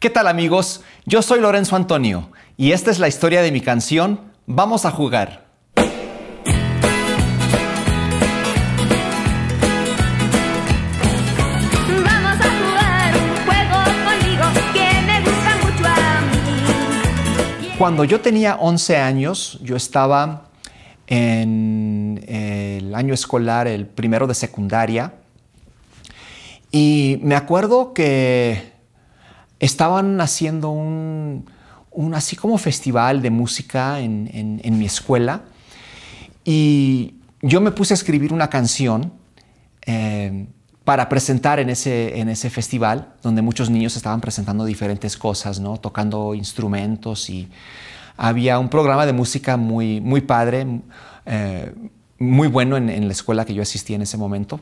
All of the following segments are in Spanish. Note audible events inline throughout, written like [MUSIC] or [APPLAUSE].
¿Qué tal amigos? Yo soy Lorenzo Antonio y esta es la historia de mi canción Vamos a jugar. Cuando yo tenía 11 años, yo estaba en el año escolar, el primero de secundaria, y me acuerdo que estaban haciendo un, así como festival de música en, mi escuela y yo me puse a escribir una canción eh, para presentar en ese, festival donde muchos niños estaban presentando diferentes cosas, tocando instrumentos y había un programa de música muy, muy padre, eh, muy bueno en, la escuela que yo asistía en ese momento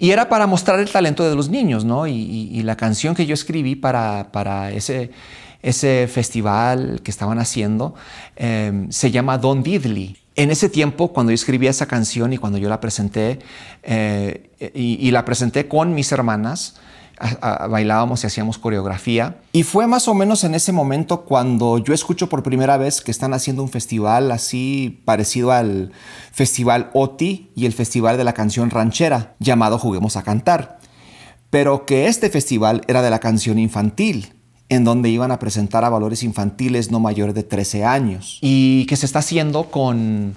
y era para mostrar el talento de los niños, ¿no? Y, la canción que yo escribí para, ese, festival que estaban haciendo em, se llama Don Diddley. En ese tiempo, cuando yo escribí esa canción y cuando yo la presenté, eh, y, la presenté con mis hermanas, bailábamos y hacíamos coreografía. Y fue más o menos en ese momento cuando yo escucho por primera vez que están haciendo un festival así parecido al Festival OTI y el Festival de la Canción Ranchera, llamado Juguemos a Cantar. Pero que este festival era de la canción infantil en donde iban a presentar a valores infantiles no mayores de 13 años. Y que se está haciendo con,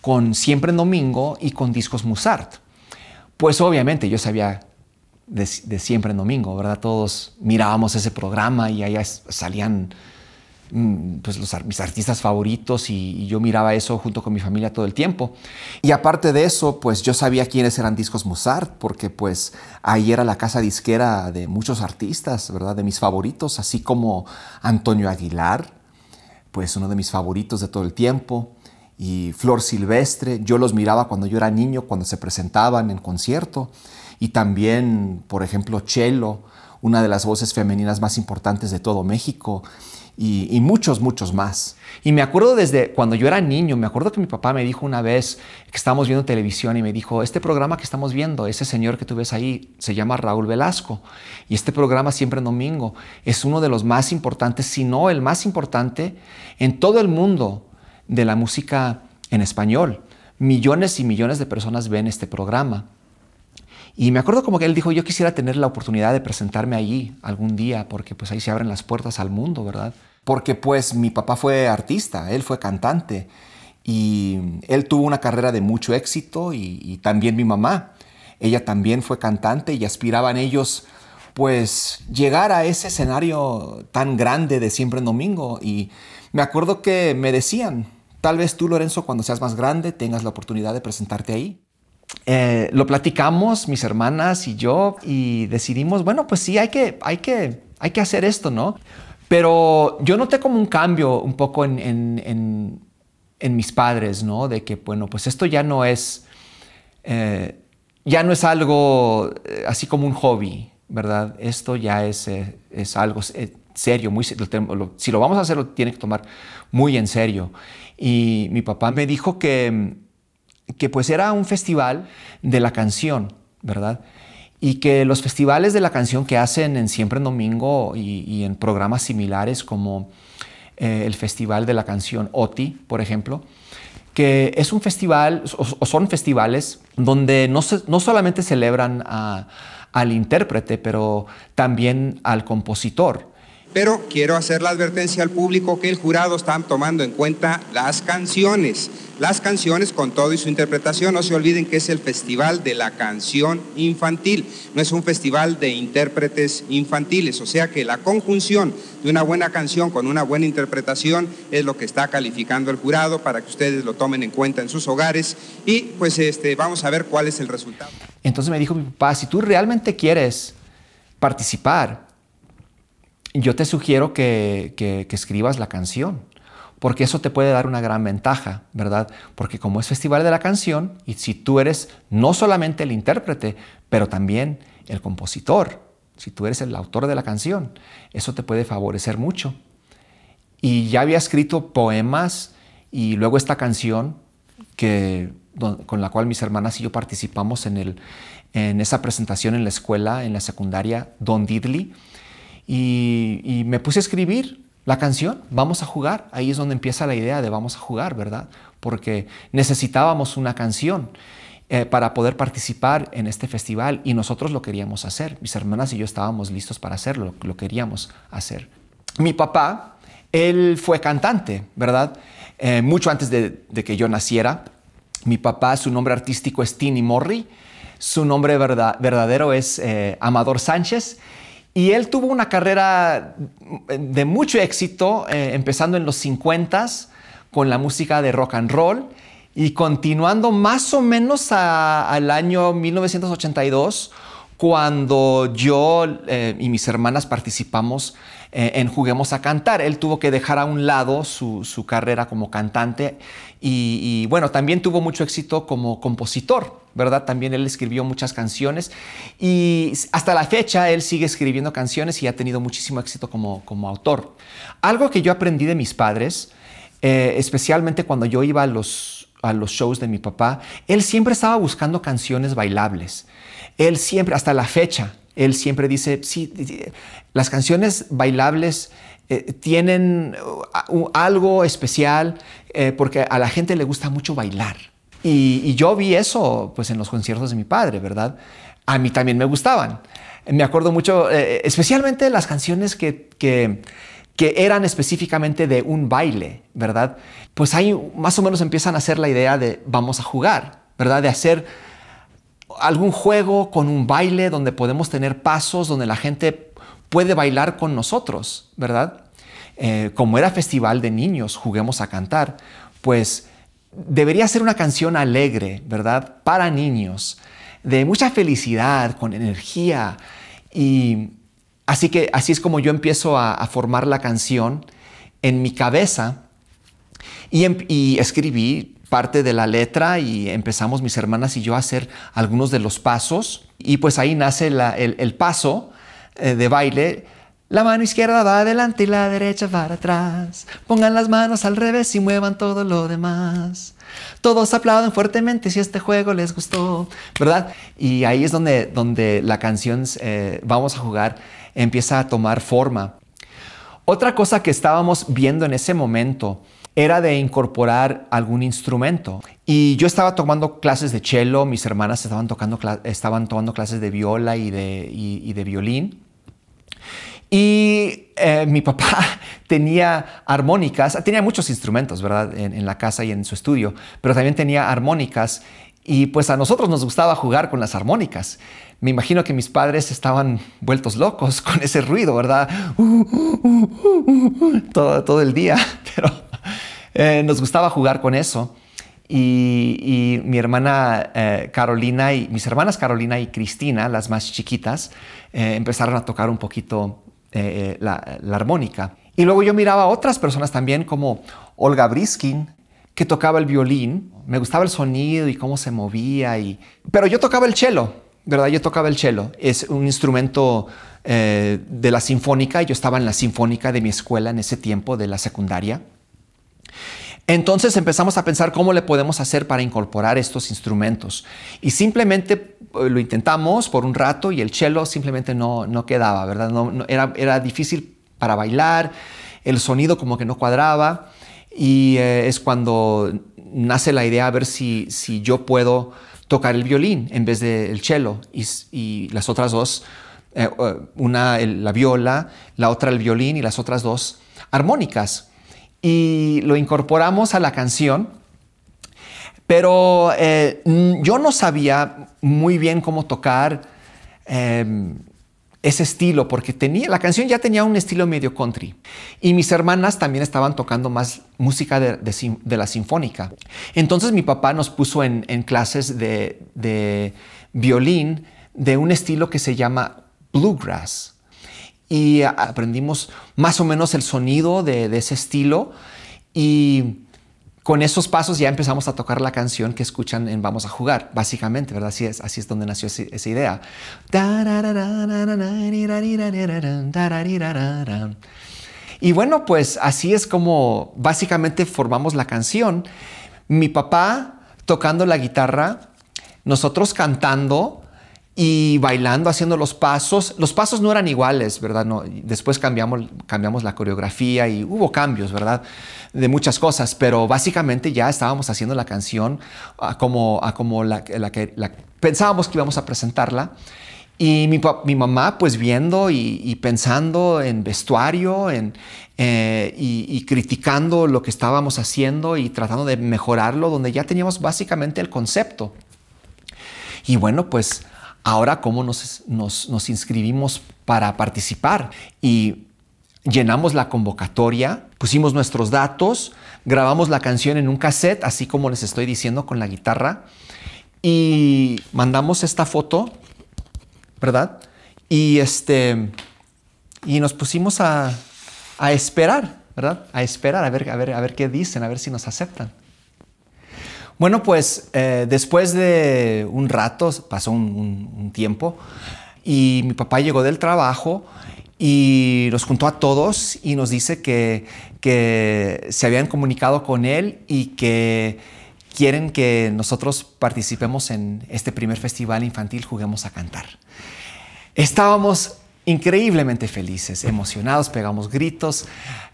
con Siempre en Domingo y con Discos Musart. Pues obviamente yo sabía de, siempre en domingo, ¿verdad? Todos mirábamos ese programa y allá salían mm, pues, mis artistas favoritos y, yo miraba eso junto con mi familia todo el tiempo. Y aparte de eso, pues yo sabía quiénes eran Discos Mozart, porque pues ahí era la casa disquera de muchos artistas, ¿verdad? De mis favoritos, así como Antonio Aguilar, pues uno de mis favoritos de todo el tiempo, y Flor Silvestre, yo los miraba cuando yo era niño, cuando se presentaban en concierto y también, por ejemplo, Chelo, una de las voces femeninas más importantes de todo México. Y, muchos, muchos más. Y me acuerdo desde cuando yo era niño, me acuerdo que mi papá me dijo una vez que estábamos viendo televisión y me dijo, este programa que estamos viendo, ese señor que tú ves ahí, se llama Raúl Velasco. Y este programa siempre en domingo es uno de los más importantes, si no el más importante, en todo el mundo de la música en español. Millones y millones de personas ven este programa. Y me acuerdo como que él dijo, yo quisiera tener la oportunidad de presentarme allí algún día, porque pues ahí se abren las puertas al mundo, ¿verdad? Porque pues mi papá fue artista, él fue cantante y él tuvo una carrera de mucho éxito y, y también mi mamá. Ella también fue cantante y aspiraban ellos pues llegar a ese escenario tan grande de siempre en domingo. Y me acuerdo que me decían, tal vez tú Lorenzo cuando seas más grande tengas la oportunidad de presentarte ahí. Eh, lo platicamos, mis hermanas y yo, y decidimos, bueno, pues sí, hay que, hay que, hay que hacer esto, ¿no? Pero yo noté como un cambio un poco en, mis padres, ¿no? De que, bueno, pues esto ya no es, eh, ya no es algo eh, así como un hobby, ¿verdad? Esto ya es, es algo serio, muy, si lo vamos a hacer, lo tiene que tomar muy en serio. Y mi papá me dijo que que pues era un festival de la canción, ¿verdad? Y que los festivales de la canción que hacen en Siempre en Domingo y, en programas similares como eh, el Festival de la Canción OTI, por ejemplo, que es un festival o, son festivales donde no, solamente celebran al intérprete, pero también al compositor pero quiero hacer la advertencia al público que el jurado está tomando en cuenta las canciones. Las canciones con todo y su interpretación. No se olviden que es el Festival de la Canción Infantil. No es un festival de intérpretes infantiles. O sea que la conjunción de una buena canción con una buena interpretación es lo que está calificando el jurado para que ustedes lo tomen en cuenta en sus hogares. Y pues este, vamos a ver cuál es el resultado. Entonces me dijo mi papá, si tú realmente quieres participar, yo te sugiero que, escribas la canción porque eso te puede dar una gran ventaja, ¿verdad? Porque como es Festival de la Canción, y si tú eres no solamente el intérprete, pero también el compositor, si tú eres el autor de la canción, eso te puede favorecer mucho. Y ya había escrito poemas y luego esta canción con la cual mis hermanas y yo participamos en, en esa presentación en la escuela, en la secundaria, Don Diddley y, me puse a escribir la canción, vamos a jugar. Ahí es donde empieza la idea de vamos a jugar, ¿verdad? Porque necesitábamos una canción. Eh, para poder participar en este festival y nosotros lo queríamos hacer. Mis hermanas y yo estábamos listos para hacerlo, lo queríamos hacer. Mi papá, él fue cantante, ¿verdad? Eh, mucho antes de, que yo naciera. Mi papá, su nombre artístico es Tini Morri, su nombre verdadero es eh, Amador Sánchez y él tuvo una carrera de mucho éxito, eh, empezando en los 50 con la música de rock and roll y continuando más o menos al año 1982, cuando yo eh, y mis hermanas participamos eh, en Juguemos a Cantar. Él tuvo que dejar a un lado su, carrera como cantante y, bueno, también tuvo mucho éxito como compositor, ¿verdad? También él escribió muchas canciones y hasta la fecha él sigue escribiendo canciones y ha tenido muchísimo éxito como, como autor. Algo que yo aprendí de mis padres, eh, especialmente cuando yo iba a los, a los shows de mi papá, él siempre estaba buscando canciones bailables. Él siempre, hasta la fecha, él siempre dice, sí, las canciones bailables eh, tienen uh, uh, algo especial eh, porque a la gente le gusta mucho bailar. Y, yo vi eso pues en los conciertos de mi padre, ¿verdad? A mí también me gustaban. Me acuerdo mucho, eh, especialmente las canciones que, que, que, eran específicamente de un baile, ¿verdad? Pues ahí más o menos empiezan a hacer la idea de vamos a jugar, ¿verdad? De hacer algún juego con un baile donde podemos tener pasos, donde la gente puede bailar con nosotros, ¿verdad? Eh, como era festival de niños, juguemos a cantar, pues debería ser una canción alegre, ¿verdad? Para niños, de mucha felicidad, con energía. Y así que así es como yo empiezo a, formar la canción en mi cabeza y, em, y escribí parte de la letra y empezamos mis hermanas y yo a hacer algunos de los pasos. Y pues ahí nace el, paso eh, de baile. La mano izquierda va adelante y la derecha para atrás. Pongan las manos al revés y muevan todo lo demás. Todos aplauden fuertemente si este juego les gustó, ¿verdad? Y ahí es donde, donde la canción eh, Vamos a jugar empieza a tomar forma. Otra cosa que estábamos viendo en ese momento era de incorporar algún instrumento. Y yo estaba tomando clases de cello, mis hermanas estaban, tocando estaban tomando clases de viola y de, de violín. Y eh, mi papá [LAUGHS] tenía armónicas, tenía muchos instrumentos, ¿verdad? En, la casa y en su estudio, pero también tenía armónicas y pues a nosotros nos gustaba jugar con las armónicas. Me imagino que mis padres estaban vueltos locos [LAUGHS] con ese ruido, ¿verdad? Uh, uh, uh, todo, todo el día, [LAUGHS] pero eh, nos gustaba jugar con eso. Y, mi hermana eh, Carolina y mis hermanas Carolina y Cristina, las más chiquitas, eh, empezaron a tocar un poquito la, armónica. Y luego yo miraba a otras personas también, como Olga Briskin, que tocaba el violín. Me gustaba el sonido y cómo se movía. Y... Pero yo tocaba el cello, ¿verdad? Yo tocaba el cello. Es un instrumento de la sinfónica. Yo estaba en la sinfónica de mi escuela en ese tiempo, de la secundaria. Entonces empezamos a pensar cómo le podemos hacer para incorporar estos instrumentos. Y simplemente eh, lo intentamos por un rato y el cello simplemente no, no quedaba, ¿verdad? era, era difícil para bailar, el sonido como que no cuadraba. Y eh, es cuando nace la idea a ver si, si yo puedo tocar el violín en vez del cello. Y, las otras dos, eh, una la viola, la otra el violín y las otras dos armónicas y lo incorporamos a la canción, pero eh, yo no sabía muy bien cómo tocar em, ese estilo, porque tenía, la canción ya tenía un estilo medio country y mis hermanas también estaban tocando más música de, la sinfónica. Entonces mi papá nos puso en, clases de violín de un estilo que se llama bluegrass y aprendimos más o menos el sonido de, ese estilo y con esos pasos ya empezamos a tocar la canción que escuchan en Vamos a jugar, básicamente, ¿verdad? Así es, así es donde nació esa idea. Y bueno, pues así es como básicamente formamos la canción. Mi papá tocando la guitarra, nosotros cantando, y bailando, haciendo los pasos. Los pasos no eran iguales, ¿verdad? No, después cambiamos, cambiamos la coreografía y hubo cambios, ¿verdad? De muchas cosas, pero básicamente ya estábamos haciendo la canción ah, como, a ah, como la, que la, pensábamos que íbamos a presentarla. Y mi, mi mamá, pues viendo y, pensando en vestuario en, eh, y, y criticando lo que estábamos haciendo y tratando de mejorarlo, donde ya teníamos básicamente el concepto. Y bueno, pues Ahora, ¿cómo nos, inscribimos para participar? Y llenamos la convocatoria, pusimos nuestros datos, grabamos la canción en un cassette, así como les estoy diciendo con la guitarra, y mandamos esta foto, ¿verdad? Y este y nos pusimos a, esperar, ¿verdad? A esperar, a ver, a ver, a ver qué dicen, a ver si nos aceptan. Bueno, pues eh, después de un rato, pasó un, tiempo, y mi papá llegó del trabajo y nos juntó a todos y nos dice que, se habían comunicado con él y que quieren que nosotros participemos en este primer festival infantil Juguemos a Cantar. Estábamos increíblemente felices, emocionados, pegamos gritos,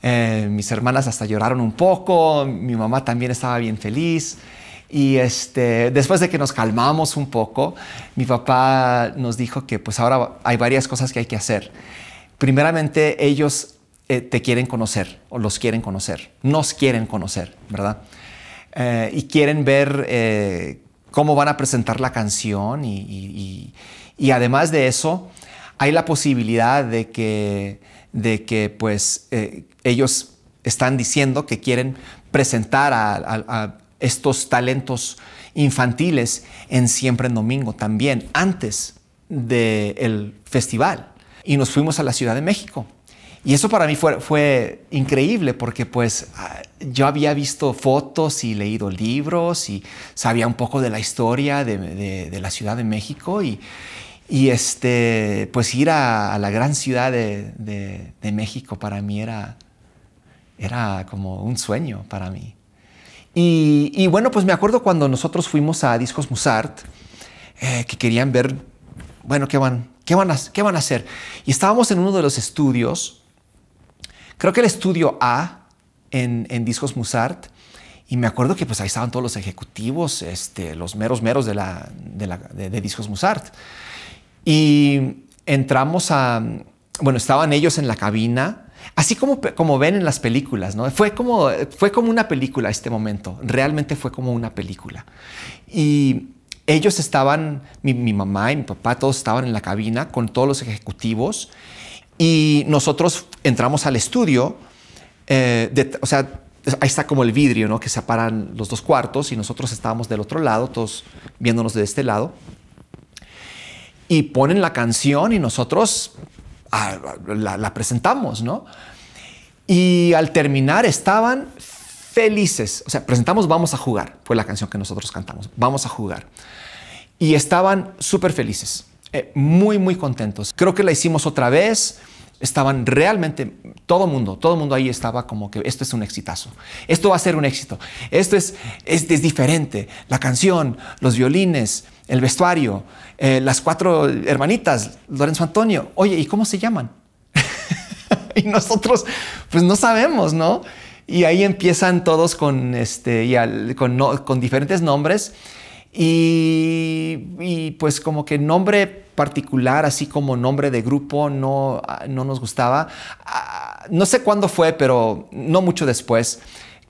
eh, mis hermanas hasta lloraron un poco, mi mamá también estaba bien feliz. Y este, después de que nos calmamos un poco, mi papá nos dijo que pues ahora hay varias cosas que hay que hacer. Primeramente, ellos eh, te quieren conocer o los quieren conocer, nos quieren conocer, ¿verdad? Eh, y quieren ver eh, cómo van a presentar la canción y, además de eso, hay la posibilidad de que, de que pues ellos están diciendo que quieren presentar a estos talentos infantiles en Siempre en Domingo también, antes del festival. Y nos fuimos a la Ciudad de México. Y eso para mí fue, fue, increíble porque pues ah, yo había visto fotos y leído libros y sabía un poco de la historia de, la Ciudad de México y, y este, pues ir a, la gran ciudad de, de, México para mí era, era como un sueño para mí. Y, bueno, pues me acuerdo cuando nosotros fuimos a Discos Musart, eh, que querían ver, bueno, ¿qué van, qué, van a, ¿qué van a hacer? Y estábamos en uno de los estudios, creo que el estudio A en, Discos Musart, y me acuerdo que pues ahí estaban todos los ejecutivos, este, los meros meros de, Discos Musart. Y entramos a, bueno, estaban ellos en la cabina, Así como, como ven en las películas, ¿no? Fue como, fue como una película este momento, realmente fue como una película. Y ellos estaban, mi, mamá y mi papá, todos estaban en la cabina con todos los ejecutivos y nosotros entramos al estudio, eh, o sea, ahí está como el vidrio, ¿no? Que separan los dos cuartos y nosotros estábamos del otro lado, todos viéndonos de este lado. Y ponen la canción y nosotros ah, la, la, presentamos, ¿no? Y al terminar estaban felices. O sea, presentamos Vamos a jugar. Fue la canción que nosotros cantamos. Vamos a jugar. Y estaban súper felices. Eh, muy, muy contentos. Creo que la hicimos otra vez. Estaban realmente, todo mundo, todo mundo ahí estaba como que esto es un exitazo. Esto va a ser un éxito. Esto es, es, diferente. La canción, los violines, el vestuario, eh, las cuatro hermanitas, Lorenzo Antonio. Oye, ¿y cómo se llaman? [LAUGHS] y nosotros pues no sabemos, ¿no? Y ahí empiezan todos con, este, y con, diferentes nombres y, y, pues como que nombre particular, así como nombre de grupo, no, ah, no nos gustaba. Ah, no sé cuándo fue, pero no mucho después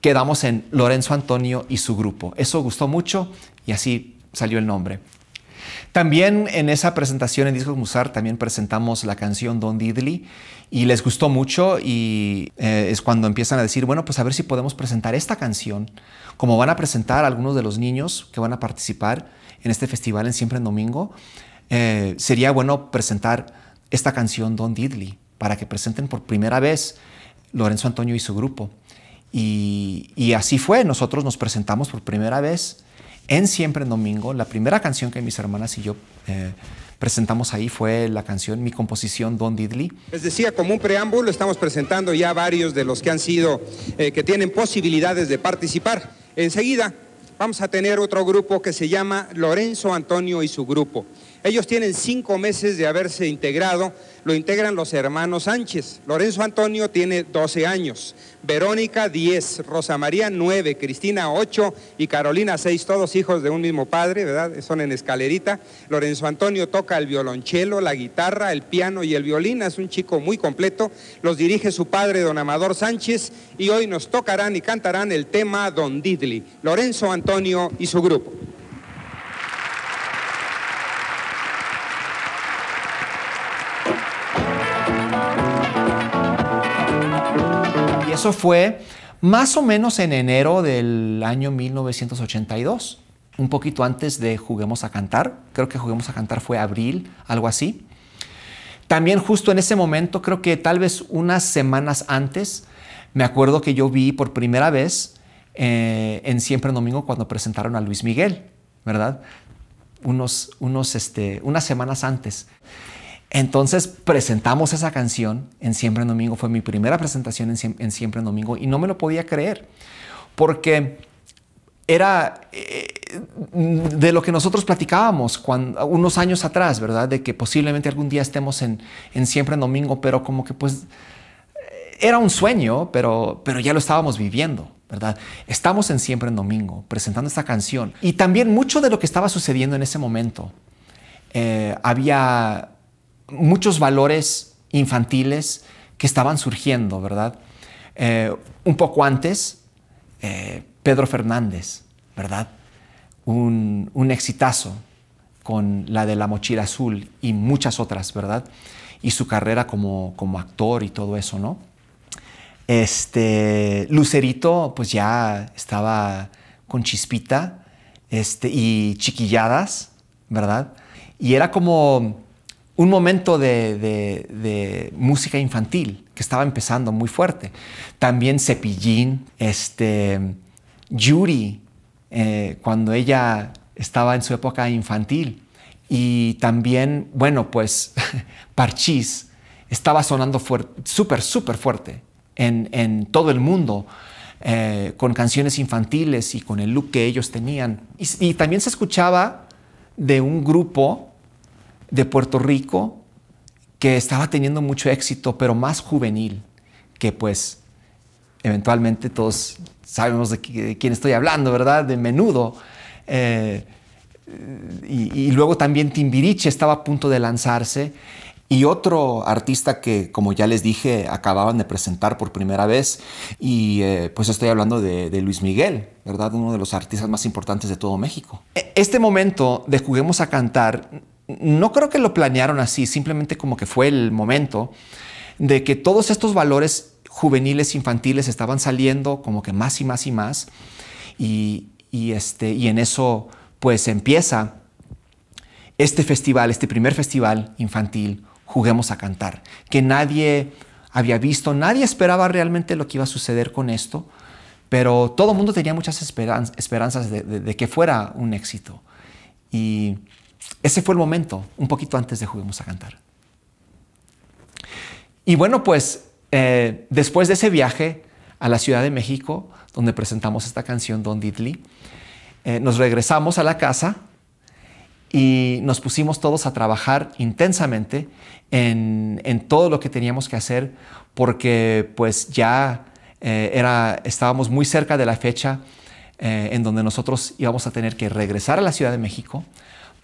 quedamos en Lorenzo Antonio y su grupo. Eso gustó mucho y así salió el nombre. También en esa presentación en Discos Musar también presentamos la canción Don Diddley y les gustó mucho y eh, es cuando empiezan a decir, bueno, pues a ver si podemos presentar esta canción, como van a presentar algunos de los niños que van a participar en este festival en Siempre en Domingo, eh, sería bueno presentar esta canción Don Didley para que presenten por primera vez Lorenzo Antonio y su grupo. Y, y así fue, nosotros nos presentamos por primera vez en Siempre en Domingo, la primera canción que mis hermanas y yo eh, presentamos ahí fue la canción, mi composición Don Diddley. Les decía, como un preámbulo, estamos presentando ya varios de los que han sido, eh, que tienen posibilidades de participar. Enseguida vamos a tener otro grupo que se llama Lorenzo Antonio y su grupo. Ellos tienen cinco meses de haberse integrado, lo integran los hermanos Sánchez. Lorenzo Antonio tiene 12 años, Verónica 10, Rosa María 9, Cristina 8 y Carolina 6, todos hijos de un mismo padre, ¿verdad? Son en escalerita. Lorenzo Antonio toca el violonchelo, la guitarra, el piano y el violín, es un chico muy completo. Los dirige su padre, don Amador Sánchez, y hoy nos tocarán y cantarán el tema Don Didley, Lorenzo Antonio y su grupo. Eso fue más o menos en enero del año 1982, un poquito antes de Juguemos a Cantar. Creo que Juguemos a Cantar fue abril, algo así. También justo en ese momento, creo que tal vez unas semanas antes, me acuerdo que yo vi por primera vez eh, en Siempre Domingo cuando presentaron a Luis Miguel, ¿verdad? Unos, unos, este, unas semanas antes. Entonces presentamos esa canción en Siempre en Domingo, fue mi primera presentación en, Siempre en Domingo y no me lo podía creer, porque era eh, de lo que nosotros platicábamos unos años atrás, ¿verdad? De que posiblemente algún día estemos en, siempre en domingo, pero como que pues era un sueño, pero, pero ya lo estábamos viviendo, ¿verdad? Estamos en siempre en domingo, presentando esta canción. Y también mucho de lo que estaba sucediendo en ese momento, eh, había muchos valores infantiles que estaban surgiendo, ¿verdad? Eh, un poco antes, eh, Pedro Fernández, ¿verdad? Un, un, exitazo con la de la mochila azul y muchas otras, ¿verdad? Y su carrera como, actor y todo eso, ¿no? Este, Lucerito, pues ya estaba con chispita este, y chiquilladas, ¿verdad? Y era como un momento de, música infantil que estaba empezando muy fuerte. También Cepillín, este, Yuri, eh, cuando ella estaba en su época infantil. Y también, bueno, pues [LAUGHS] Parchís estaba sonando súper, súper fuerte en, todo el mundo. Eh, con canciones infantiles y con el look que ellos tenían. y también se escuchaba de un grupo de Puerto Rico que estaba teniendo mucho éxito, pero más juvenil, que pues eventualmente todos sabemos de, quién estoy hablando, ¿verdad? De menudo. Eh, y, luego también Timbiriche estaba a punto de lanzarse. Y otro artista que, como ya les dije, acababan de presentar por primera vez. Y eh, pues estoy hablando de, Luis Miguel, ¿verdad? Uno de los artistas más importantes de todo México. E-, este momento de Juguemos a Cantar no creo que lo planearon así, simplemente como que fue el momento de que todos estos valores juveniles, infantiles estaban saliendo como que más y más y más. Y, este, y en eso pues empieza este festival, este primer festival infantil, Juguemos a Cantar, que nadie había visto, nadie esperaba realmente lo que iba a suceder con esto, pero todo el mundo tenía muchas esperanzas de, de, que fuera un éxito. Y ese fue el momento, un poquito antes de Juguemos a Cantar. Y bueno, pues eh, después de ese viaje a la Ciudad de México, donde presentamos esta canción Don Diddley, eh, nos regresamos a la casa y nos pusimos todos a trabajar intensamente en, todo lo que teníamos que hacer, porque pues ya eh, era, estábamos muy cerca de la fecha en donde nosotros íbamos a tener que regresar a la Ciudad de México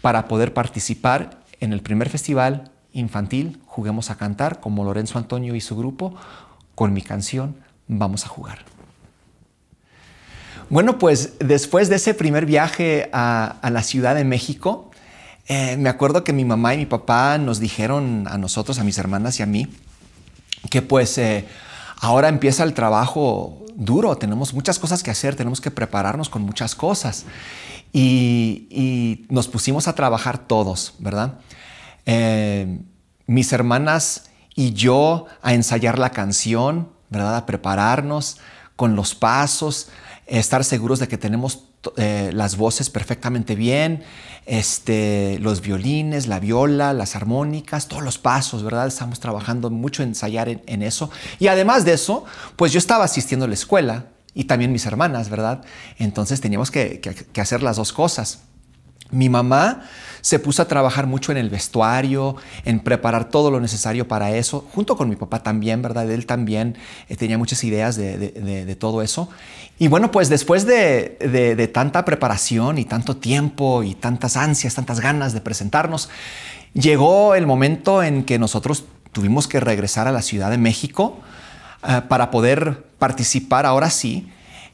para poder participar en el primer festival infantil Juguemos a Cantar, como Lorenzo Antonio y su grupo, con mi canción Vamos a jugar. Bueno, pues después de ese primer viaje a, la Ciudad de México, eh, me acuerdo que mi mamá y mi papá nos dijeron a nosotros, a mis hermanas y a mí, que pues eh, Ahora empieza el trabajo duro, tenemos muchas cosas que hacer, tenemos que prepararnos con muchas cosas. Y, nos pusimos a trabajar todos, ¿verdad? Eh, mis hermanas y yo a ensayar la canción, ¿verdad? A prepararnos con los pasos, estar seguros de que tenemos eh, las voces perfectamente bien, este, los violines, la viola, las armónicas, todos los pasos, ¿verdad? Estamos trabajando mucho ensayar en, eso. Y además de eso, pues yo estaba asistiendo a la escuela y también mis hermanas, ¿verdad? Entonces teníamos que hacer las dos cosas. Mi mamá se puso a trabajar mucho en el vestuario, en preparar todo lo necesario para eso, junto con mi papá también, ¿verdad? Él también eh, tenía muchas ideas de, todo eso. Y bueno, pues después de tanta preparación y tanto tiempo y tantas ansias, tantas ganas de presentarnos, llegó el momento en que nosotros tuvimos que regresar a la Ciudad de México eh, para poder participar ahora sí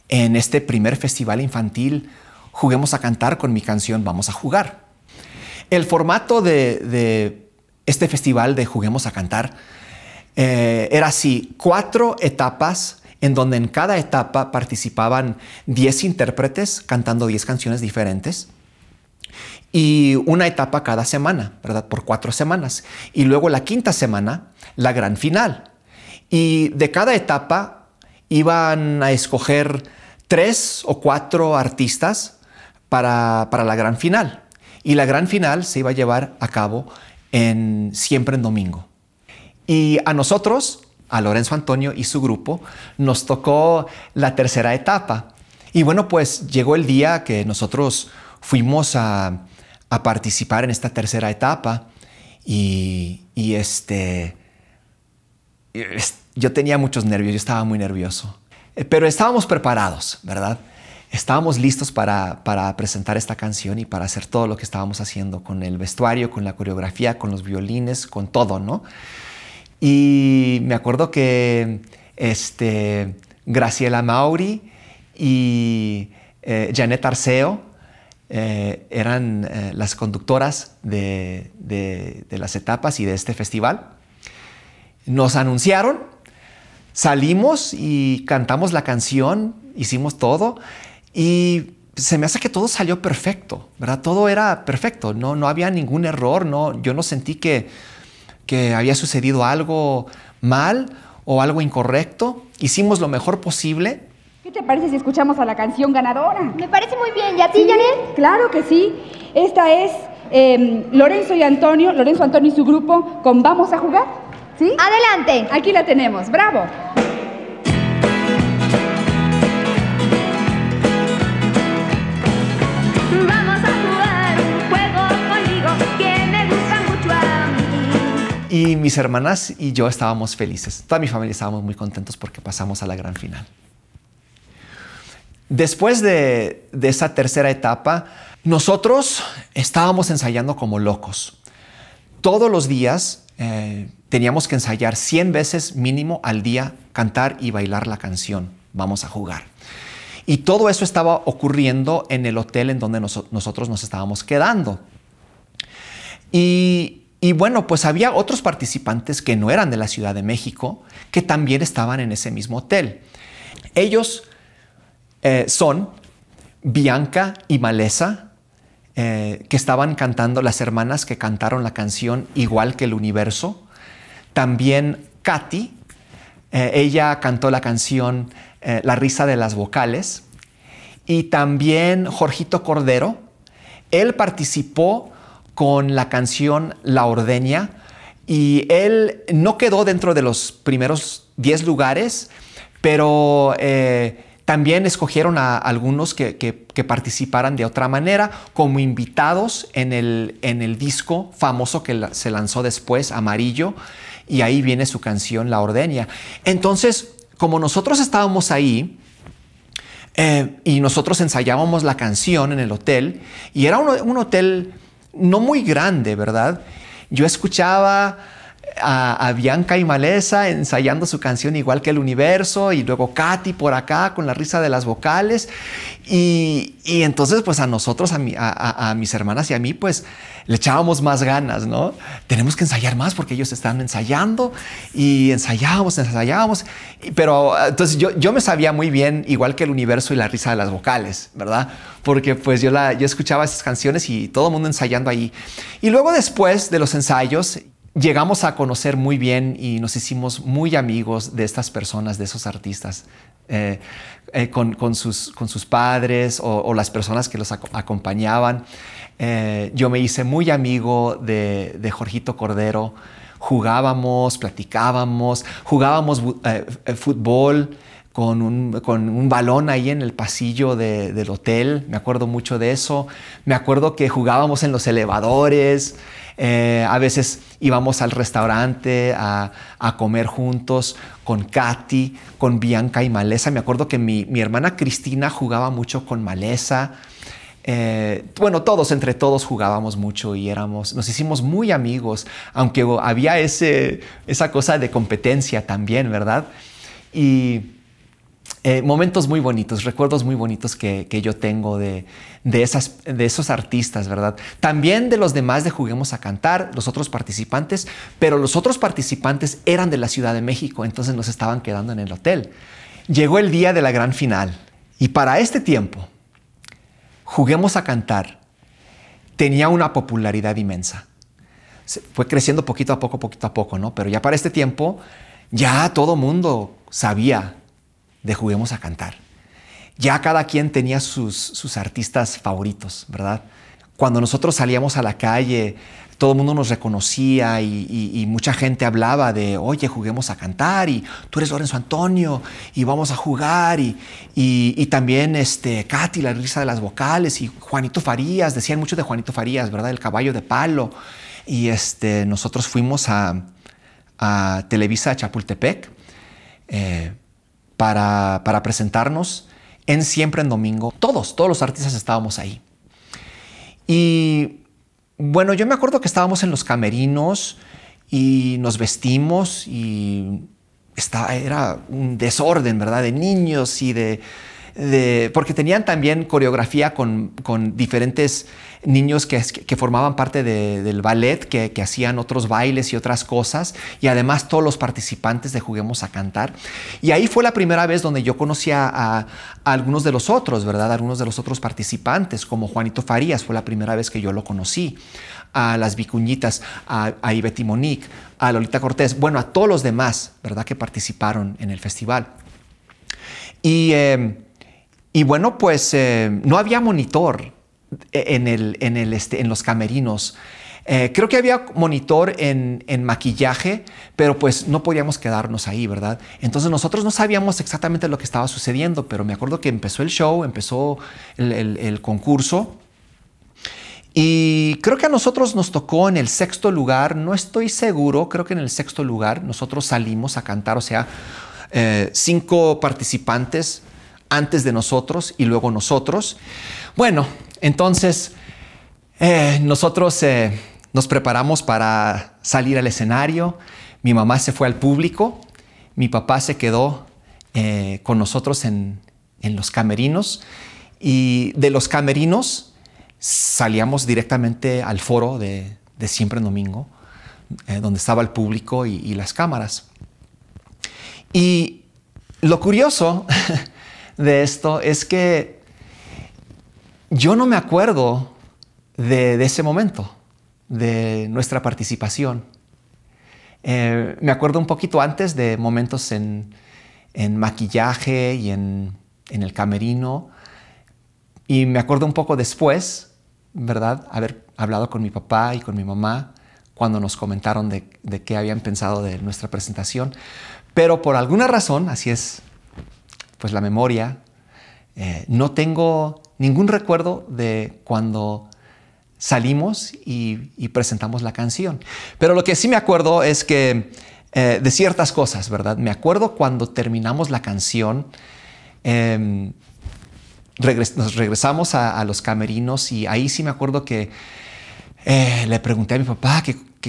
en este primer festival infantil juguemos a cantar con mi canción, vamos a jugar. El formato de, este festival de Juguemos a Cantar eh, era así, cuatro etapas en donde en cada etapa participaban 10 intérpretes cantando 10 canciones diferentes y una etapa cada semana, ¿verdad? Por cuatro semanas. Y luego la quinta semana, la gran final. Y de cada etapa iban a escoger tres o cuatro artistas para, la gran final. Y la gran final se iba a llevar a cabo siempre en domingo. Y a nosotros, a Lorenzo Antonio y su grupo, nos tocó la tercera etapa. Y bueno, pues llegó el día que nosotros fuimos a, participar en esta tercera etapa y, este, yo tenía muchos nervios, yo estaba muy nervioso, eh, pero estábamos preparados, ¿verdad? estábamos listos para, presentar esta canción y para hacer todo lo que estábamos haciendo con el vestuario, con la coreografía, con los violines, con todo, ¿no? Y me acuerdo que este, Graciela Mauri y eh, Janet Arceo eh, eran eh, las conductoras de las etapas y de este festival. Nos anunciaron, salimos y cantamos la canción, hicimos todo y se me hace que todo salió perfecto, ¿verdad? Todo era perfecto, no, no había ningún error, no, yo no sentí que, que había sucedido algo mal o algo incorrecto. Hicimos lo mejor posible. ¿Qué te parece si escuchamos a la canción ganadora? Me parece muy bien, ¿y a ti, Claro que sí. Esta es em, Lorenzo y Antonio, Lorenzo Antonio y su grupo con Vamos a jugar. ¿Sí? Adelante. Aquí la tenemos, bravo. Y mis hermanas y yo estábamos felices. Toda mi familia estábamos muy contentos porque pasamos a la gran final. Después de, esa tercera etapa, nosotros estábamos ensayando como locos. Todos los días eh, teníamos que ensayar 100 veces mínimo al día, cantar y bailar la canción. Vamos a jugar. Y todo eso estaba ocurriendo en el hotel en donde nosotros nos estábamos quedando. Y y bueno, pues había otros participantes que no eran de la Ciudad de México, que también estaban en ese mismo hotel. Ellos eh, son Bianca y Maleza, eh, que estaban cantando las hermanas que cantaron la canción Igual que el Universo. También Katy, eh, ella cantó la canción La risa de las vocales. Y también Jorgito Cordero, él participó con la canción La Ordeña y él no quedó dentro de los primeros 10 lugares, pero eh, también escogieron a algunos que, participaran de otra manera como invitados en el, en el disco famoso que se lanzó después, Amarillo, y ahí viene su canción La Ordeña. Entonces, como nosotros estábamos ahí, eh, y nosotros ensayábamos la canción en el hotel, y era un hotel no muy grande, ¿verdad? Yo escuchaba a, Bianca y Maleza ensayando su canción igual que el universo y luego Katy por acá con la risa de las vocales y, entonces pues a nosotros, a, a, mis hermanas y a mí pues le echábamos más ganas, ¿no? Tenemos que ensayar más porque ellos están ensayando y ensayábamos, ensayábamos, pero entonces yo, me sabía muy bien igual que el universo y la risa de las vocales, ¿verdad? Porque pues yo, la, yo escuchaba esas canciones y todo el mundo ensayando ahí. Y luego después de los ensayos, llegamos a conocer muy bien y nos hicimos muy amigos de estas personas, de esos artistas, eh, eh, con, sus, con, sus, padres o, las personas que los acompañaban. Eh, yo me hice muy amigo de, Jorgito Cordero. Jugábamos, platicábamos, jugábamos fútbol. Con un, balón ahí en el pasillo del hotel, me acuerdo mucho de eso, me acuerdo que jugábamos en los elevadores, eh, a veces íbamos al restaurante a, comer juntos con Katy, con Bianca y Maleza. Me acuerdo que mi, hermana Cristina jugaba mucho con Maleza. Eh, bueno, todos entre todos jugábamos mucho y éramos, nos hicimos muy amigos, aunque había esa cosa de competencia también, ¿verdad? Y eh, momentos muy bonitos, recuerdos muy bonitos que, yo tengo de, esos artistas, ¿verdad? También de los demás de Juguemos a Cantar, los otros participantes, pero los otros participantes eran de la Ciudad de México, entonces nos estaban quedando en el hotel. Llegó el día de la gran final y para este tiempo, Juguemos a Cantar tenía una popularidad inmensa. fue creciendo poquito a poco, poquito a poco, ¿no? Pero ya para este tiempo, ya todo mundo sabía de Juguemos a Cantar. Ya cada quien tenía sus, sus artistas favoritos, ¿verdad? Cuando nosotros salíamos a la calle, todo el mundo nos reconocía y, mucha gente hablaba de, oye, juguemos a cantar y tú eres Lorenzo Antonio y vamos a jugar y, y, también este, Katy, la risa de las vocales y Juanito Farías, decían mucho de Juanito Farías, ¿verdad? El caballo de palo. Y este, nosotros fuimos a, a Televisa Chapultepec. Eh, para, presentarnos en Siempre en Domingo. Todos, todos los artistas estábamos ahí. Y bueno, yo me acuerdo que estábamos en los camerinos y nos vestimos y estaba, era un desorden, ¿verdad? De niños y de porque tenían también coreografía con, diferentes niños que, formaban parte del ballet, que, que, hacían otros bailes y otras cosas, y además todos los participantes de Juguemos a Cantar. Y ahí fue la primera vez donde yo conocí a, algunos de los otros, ¿verdad? algunos de los otros participantes, como Juanito Farías, fue la primera vez que yo lo conocí a las Vicuñitas, a, a Monique, a Lolita Cortés, bueno, a todos los demás, ¿verdad?, que participaron en el festival. Y em, y bueno, pues eh, no había monitor eh, en, el, en, el este, en los camerinos. Eh, creo que había monitor en, maquillaje, pero pues no podíamos quedarnos ahí, ¿verdad? Entonces nosotros no sabíamos exactamente lo que estaba sucediendo, pero me acuerdo que empezó el show, empezó el, concurso. Y creo que a nosotros nos tocó en el sexto lugar, no estoy seguro, creo que en el sexto lugar nosotros salimos a cantar, o sea, cinco participantes antes de nosotros y luego nosotros. Bueno, entonces eh, nosotros eh, nos preparamos para salir al escenario, mi mamá se fue al público, mi papá se quedó eh, con nosotros en, los camerinos y de los camerinos salíamos directamente al foro de, siempre domingo, donde estaba el público y, y, las cámaras. Y lo curioso [LAUGHS] de esto es que yo no me acuerdo de, ese momento, de nuestra participación. Eh, me acuerdo un poquito antes de momentos en, en maquillaje y en, en, el camerino. Y me acuerdo un poco después, ¿verdad? Haber hablado con mi papá y con mi mamá cuando nos comentaron de, de qué habían pensado de nuestra presentación. Pero por alguna razón, así es pues la memoria. Eh, no tengo ningún recuerdo de cuando salimos y, presentamos la canción. Pero lo que sí me acuerdo es que eh, de ciertas cosas, ¿verdad? Me acuerdo cuando terminamos la canción, em, nos regresamos a, los camerinos y ahí sí me acuerdo que eh, le pregunté a mi papá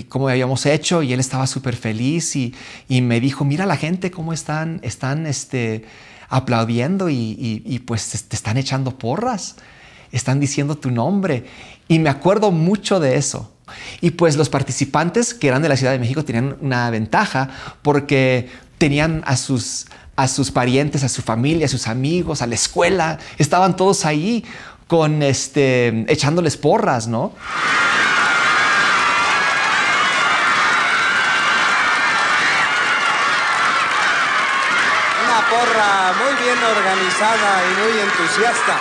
cómo habíamos hecho y él estaba súper feliz y, y, me dijo, mira la gente, cómo están, están, este aplaudiendo y, pues te, están echando porras, están diciendo tu nombre. Y me acuerdo mucho de eso. Y pues los participantes que eran de la Ciudad de México tenían una ventaja porque tenían a sus, a sus parientes, a su familia, a sus amigos, a la escuela, estaban todos ahí con este echándoles porras, ¿no? organizada y muy entusiasta.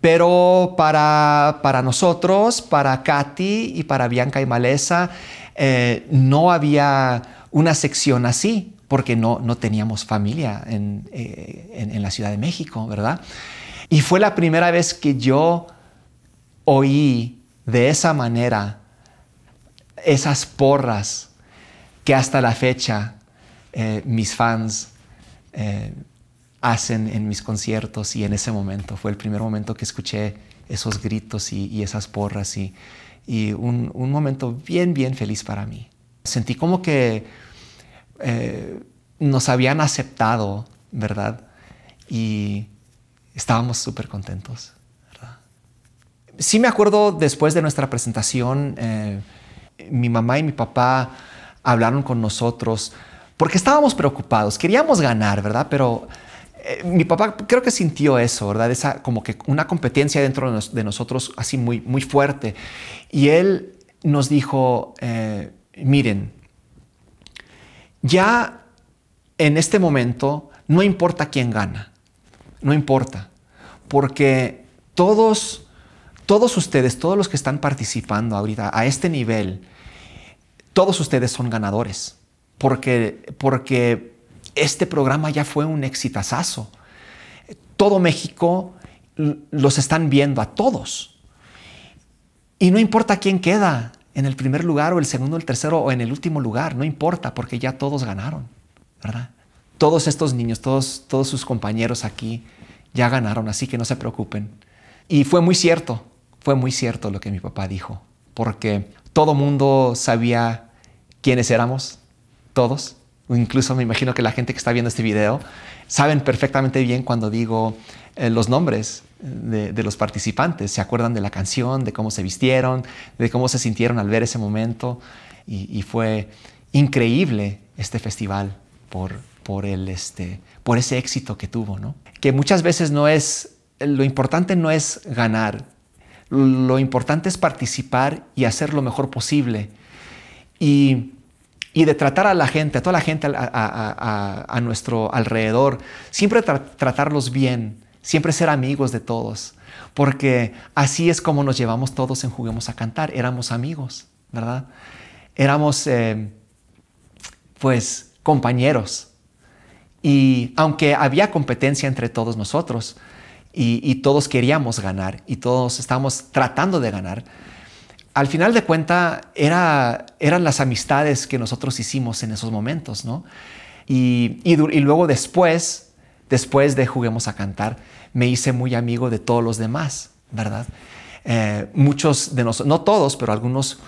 Pero para, para nosotros, para Katy y para Bianca y Malesa, eh, no había una sección así, porque no, no teníamos familia eh, en, la Ciudad de México, ¿verdad? Y fue la primera vez que yo oí de esa manera esas porras que hasta la fecha eh, mis fans eh, hacen en mis conciertos y en ese momento. Fue el primer momento que escuché esos gritos y, esas porras y, un, momento bien, bien feliz para mí. Sentí como que eh, nos habían aceptado, ¿verdad? Y estábamos súper contentos, ¿verdad? Sí me acuerdo después de nuestra presentación, eh, mi mamá y mi papá hablaron con nosotros porque estábamos preocupados, queríamos ganar, ¿verdad? Pero eh, mi papá creo que sintió eso, ¿verdad? Esa como que una competencia dentro de, nosotros así muy, muy fuerte. Y él nos dijo, eh, miren, ya en este momento no importa quién gana, no importa, porque todos, todos ustedes, todos los que están participando ahorita a este nivel, todos ustedes son ganadores, porque, porque este programa ya fue un exitazazo. Todo México los están viendo a todos. Y no importa quién queda en el primer lugar o el segundo, el tercero o en el último lugar, no importa porque ya todos ganaron, ¿verdad? Todos estos niños, todos, todos sus compañeros aquí ya ganaron, así que no se preocupen. Y fue muy cierto, fue muy cierto lo que mi papá dijo, porque todo mundo sabía quiénes éramos, todos incluso me imagino que la gente que está viendo este video, saben perfectamente bien cuando digo eh, los nombres eh, de, los participantes, se acuerdan de la canción, de cómo se vistieron, de cómo se sintieron al ver ese momento y, fue increíble este festival por, por, el, este, por ese éxito que tuvo, ¿no? Que muchas veces no es, lo importante no es ganar, lo importante es participar y hacer lo mejor posible. Y y de tratar a la gente, a toda la gente a, nuestro alrededor, siempre tratarlos bien, siempre ser amigos de todos, porque así es como nos llevamos todos en Juguemos a Cantar, éramos amigos, ¿verdad? Éramos, eh, pues, compañeros. Y aunque había competencia entre todos nosotros y, y todos queríamos ganar y todos estábamos tratando de ganar, al final de cuenta eran las amistades que nosotros hicimos en esos momentos, ¿no? Y, luego después, después de Juguemos a Cantar, me hice muy amigo de todos los demás, ¿verdad? Eh, muchos de nosotros, no todos, pero algunos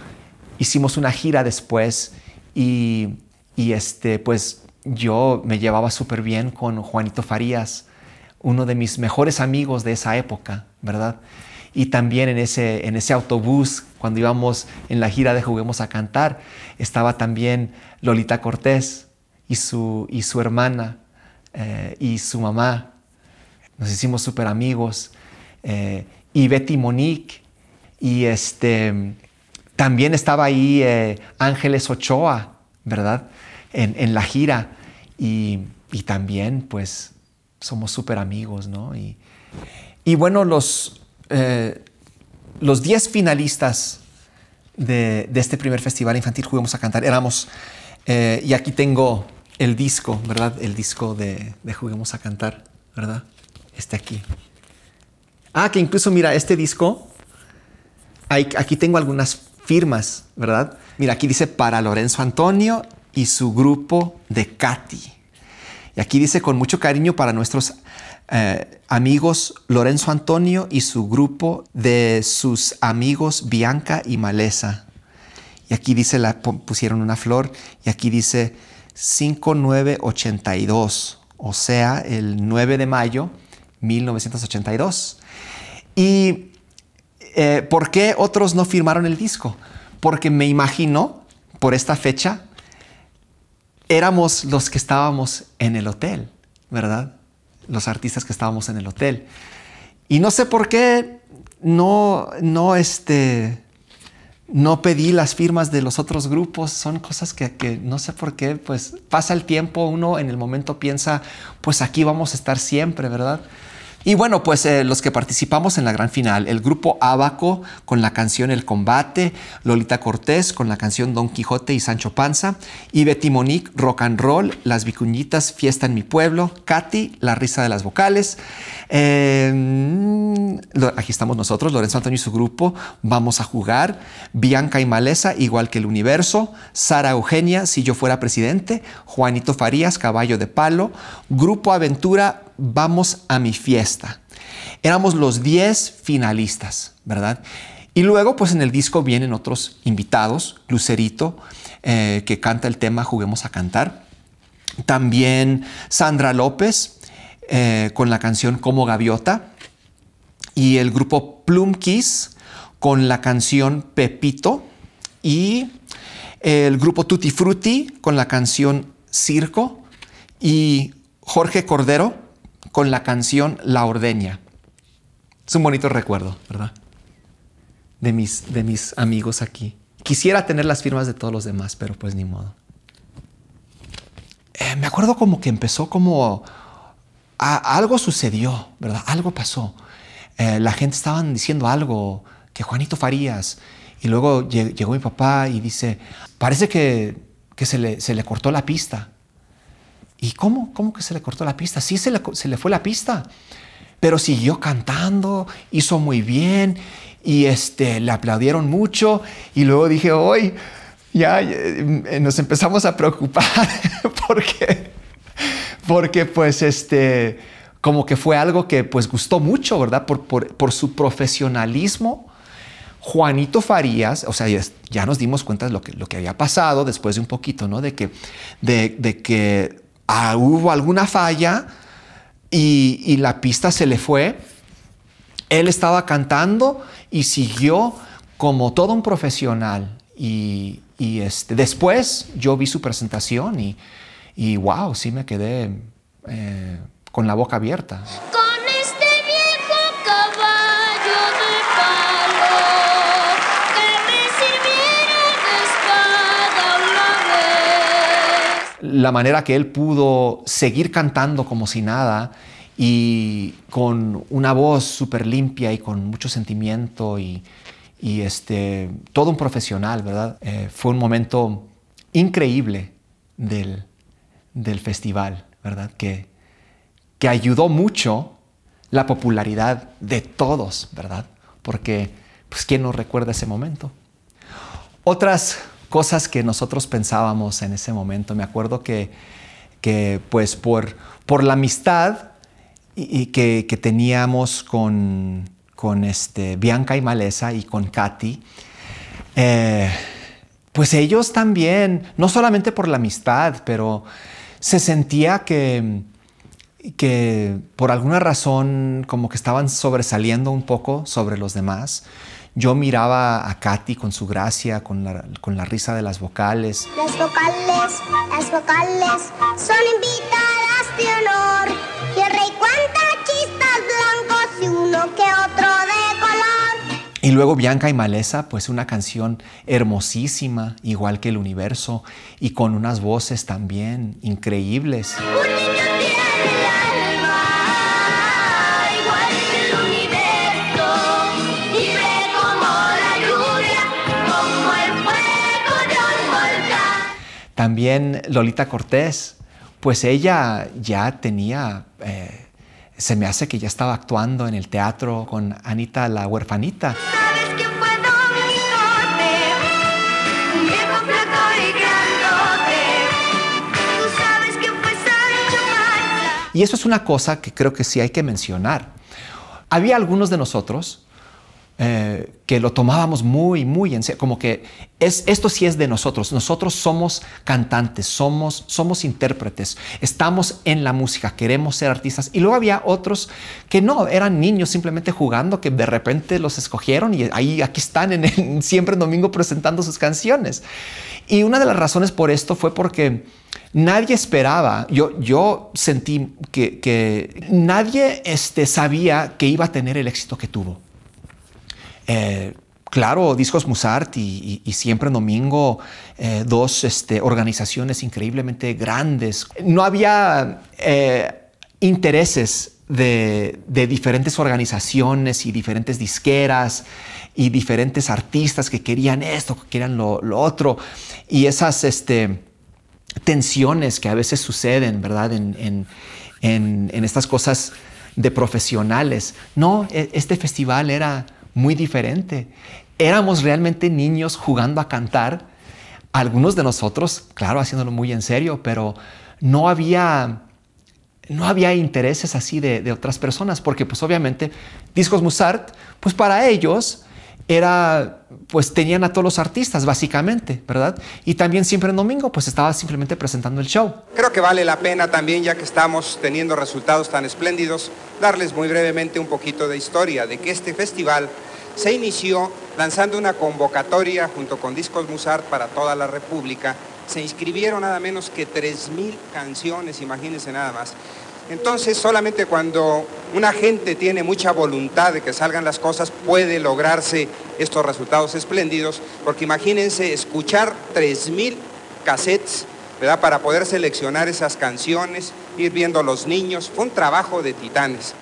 hicimos una gira después y, este, pues yo me llevaba súper bien con Juanito Farías, uno de mis mejores amigos de esa época, ¿verdad? Y también en ese, en ese autobús cuando íbamos en la gira de Juguemos a Cantar, estaba también Lolita Cortés y su, y su hermana eh, y su mamá. Nos hicimos súper amigos. Eh, y Betty Monique. Y este, también estaba ahí eh, Ángeles Ochoa, ¿verdad? En, la gira. Y, también, pues, somos súper amigos, ¿no? Y, bueno, los, los 10 finalistas de, este primer festival infantil Juguemos a Cantar éramos, eh, y aquí tengo el disco, ¿verdad? El disco de, Juguemos a Cantar, ¿verdad? Este aquí. Ah, que incluso mira, este disco, hay, aquí tengo algunas firmas, ¿verdad? Mira, aquí dice para Lorenzo Antonio y su grupo de Katy. Y aquí dice con mucho cariño para nuestros eh, amigos Lorenzo Antonio y su grupo de sus amigos Bianca y Maleza. Y aquí dice, la, pusieron una flor y aquí dice 5982, o sea, el 9 de mayo 1982. ¿Y eh, por qué otros no firmaron el disco? Porque me imagino, por esta fecha, éramos los que estábamos en el hotel, ¿verdad? los artistas que estábamos en el hotel. Y no sé por qué no, no, este, no pedí las firmas de los otros grupos. Son cosas que, que, no sé por qué, pues pasa el tiempo, uno en el momento piensa, pues aquí vamos a estar siempre, ¿verdad? Y bueno, pues eh, los que participamos en la gran final, el grupo Abaco con la canción El Combate, Lolita Cortés con la canción Don Quijote y Sancho Panza, y Betty Monique, Rock and Roll, Las Vicuñitas, Fiesta en mi Pueblo, Katy, La Risa de las Vocales. Em, aquí estamos nosotros, Lorenzo Antonio y su grupo, Vamos a Jugar, Bianca y Maleza, Igual que el Universo, Sara Eugenia, Si yo fuera presidente, Juanito Farías, Caballo de Palo, Grupo Aventura, vamos a mi fiesta. Éramos los 10 finalistas, ¿verdad? Y luego, pues en el disco vienen otros invitados, Lucerito, eh, que canta el tema Juguemos a Cantar. También Sandra López, eh, con la canción Como Gaviota. Y el grupo Plum Kiss, con la canción Pepito. Y eh, el grupo Tutti Frutti, con la canción Circo. Y Jorge Cordero, con la canción La Ordeña. Es un bonito recuerdo, ¿verdad? De mis, de mis amigos aquí. Quisiera tener las firmas de todos los demás, pero pues ni modo. Eh, me acuerdo como que empezó como... algo sucedió, ¿verdad? Algo pasó. Eh, la gente estaba diciendo algo, que Juanito Farías. Y luego llegó mi papá y dice, parece que, se, se le cortó la pista. ¿Y cómo? ¿Cómo que se le cortó la pista? Sí, se le, se le fue la pista, pero siguió cantando, hizo muy bien y este, le aplaudieron mucho y luego dije, hoy ya eh, nos empezamos a preocupar [LAUGHS] porque, porque pues este, como que fue algo que pues gustó mucho, ¿verdad? Por, por, por su profesionalismo. Juanito Farías, o sea, ya nos dimos cuenta de lo que, lo que había pasado después de un poquito, ¿no? De que, de, de que Ah, hubo alguna falla y, la pista se le fue. Él estaba cantando y siguió como todo un profesional. Y, este, después yo vi su presentación y, wow, sí me quedé eh, con la boca abierta. la manera que él pudo seguir cantando como si nada y con una voz súper limpia y con mucho sentimiento y, este, todo un profesional, ¿verdad? Eh, fue un momento increíble del, festival, ¿verdad? Que, que ayudó mucho la popularidad de todos, ¿verdad? Porque, pues, ¿quién no recuerda ese momento? Otras cosas que nosotros pensábamos en ese momento. Me acuerdo que, pues por, la amistad y, que, teníamos con, este, Bianca y Malesa y con Katy, eh, pues ellos también, no solamente por la amistad, pero se sentía que, que por alguna razón como que estaban sobresaliendo un poco sobre los demás. Yo miraba a Katy con su gracia, con la, con la risa de las vocales. Las vocales, las vocales son invitadas de honor. Y el rey cuenta blancos y uno que otro de color. Y luego Bianca y Maleza, pues una canción hermosísima, igual que el universo, y con unas voces también increíbles. También Lolita Cortés, pues ella ya tenía, eh, se me hace que ya estaba actuando en el teatro con Anita la huerfanita. Y eso es una cosa que creo que sí hay que mencionar. Había algunos de nosotros eh, que lo tomábamos muy, muy en serio, como que es, esto sí es de nosotros, nosotros somos cantantes, somos, somos intérpretes, estamos en la música, queremos ser artistas. Y luego había otros que no, eran niños simplemente jugando, que de repente los escogieron y ahí, aquí están en, [LAUGHS] siempre en domingo presentando sus canciones. Y una de las razones por esto fue porque nadie esperaba, yo, yo sentí que, que nadie este, sabía que iba a tener el éxito que tuvo. Eh, claro, Discos Musart y, Siempre Domingo, eh, dos este, organizaciones increíblemente grandes. No había eh, intereses de, diferentes organizaciones y diferentes disqueras y diferentes artistas que querían esto, que querían lo, otro. Y esas este, tensiones que a veces suceden, ¿verdad? En, en estas cosas de profesionales. No, e, este festival era muy diferente. Éramos realmente niños jugando a cantar, algunos de nosotros, claro, haciéndolo muy en serio, pero no había no había intereses así de, otras personas, porque pues obviamente Discos Mozart, pues para ellos era, pues tenían a todos los artistas, básicamente, ¿verdad? Y también siempre en domingo, pues estaba simplemente presentando el show. Creo que vale la pena también, ya que estamos teniendo resultados tan espléndidos, darles muy brevemente un poquito de historia de que este festival se inició lanzando una convocatoria junto con Discos Musart para toda la República. Se inscribieron nada menos que 3.000 canciones, imagínense nada más. Entonces solamente cuando una gente tiene mucha voluntad de que salgan las cosas puede lograrse estos resultados espléndidos, porque imagínense escuchar 3.000 cassettes ¿verdad? para poder seleccionar esas canciones, ir viendo a los niños, fue un trabajo de titanes.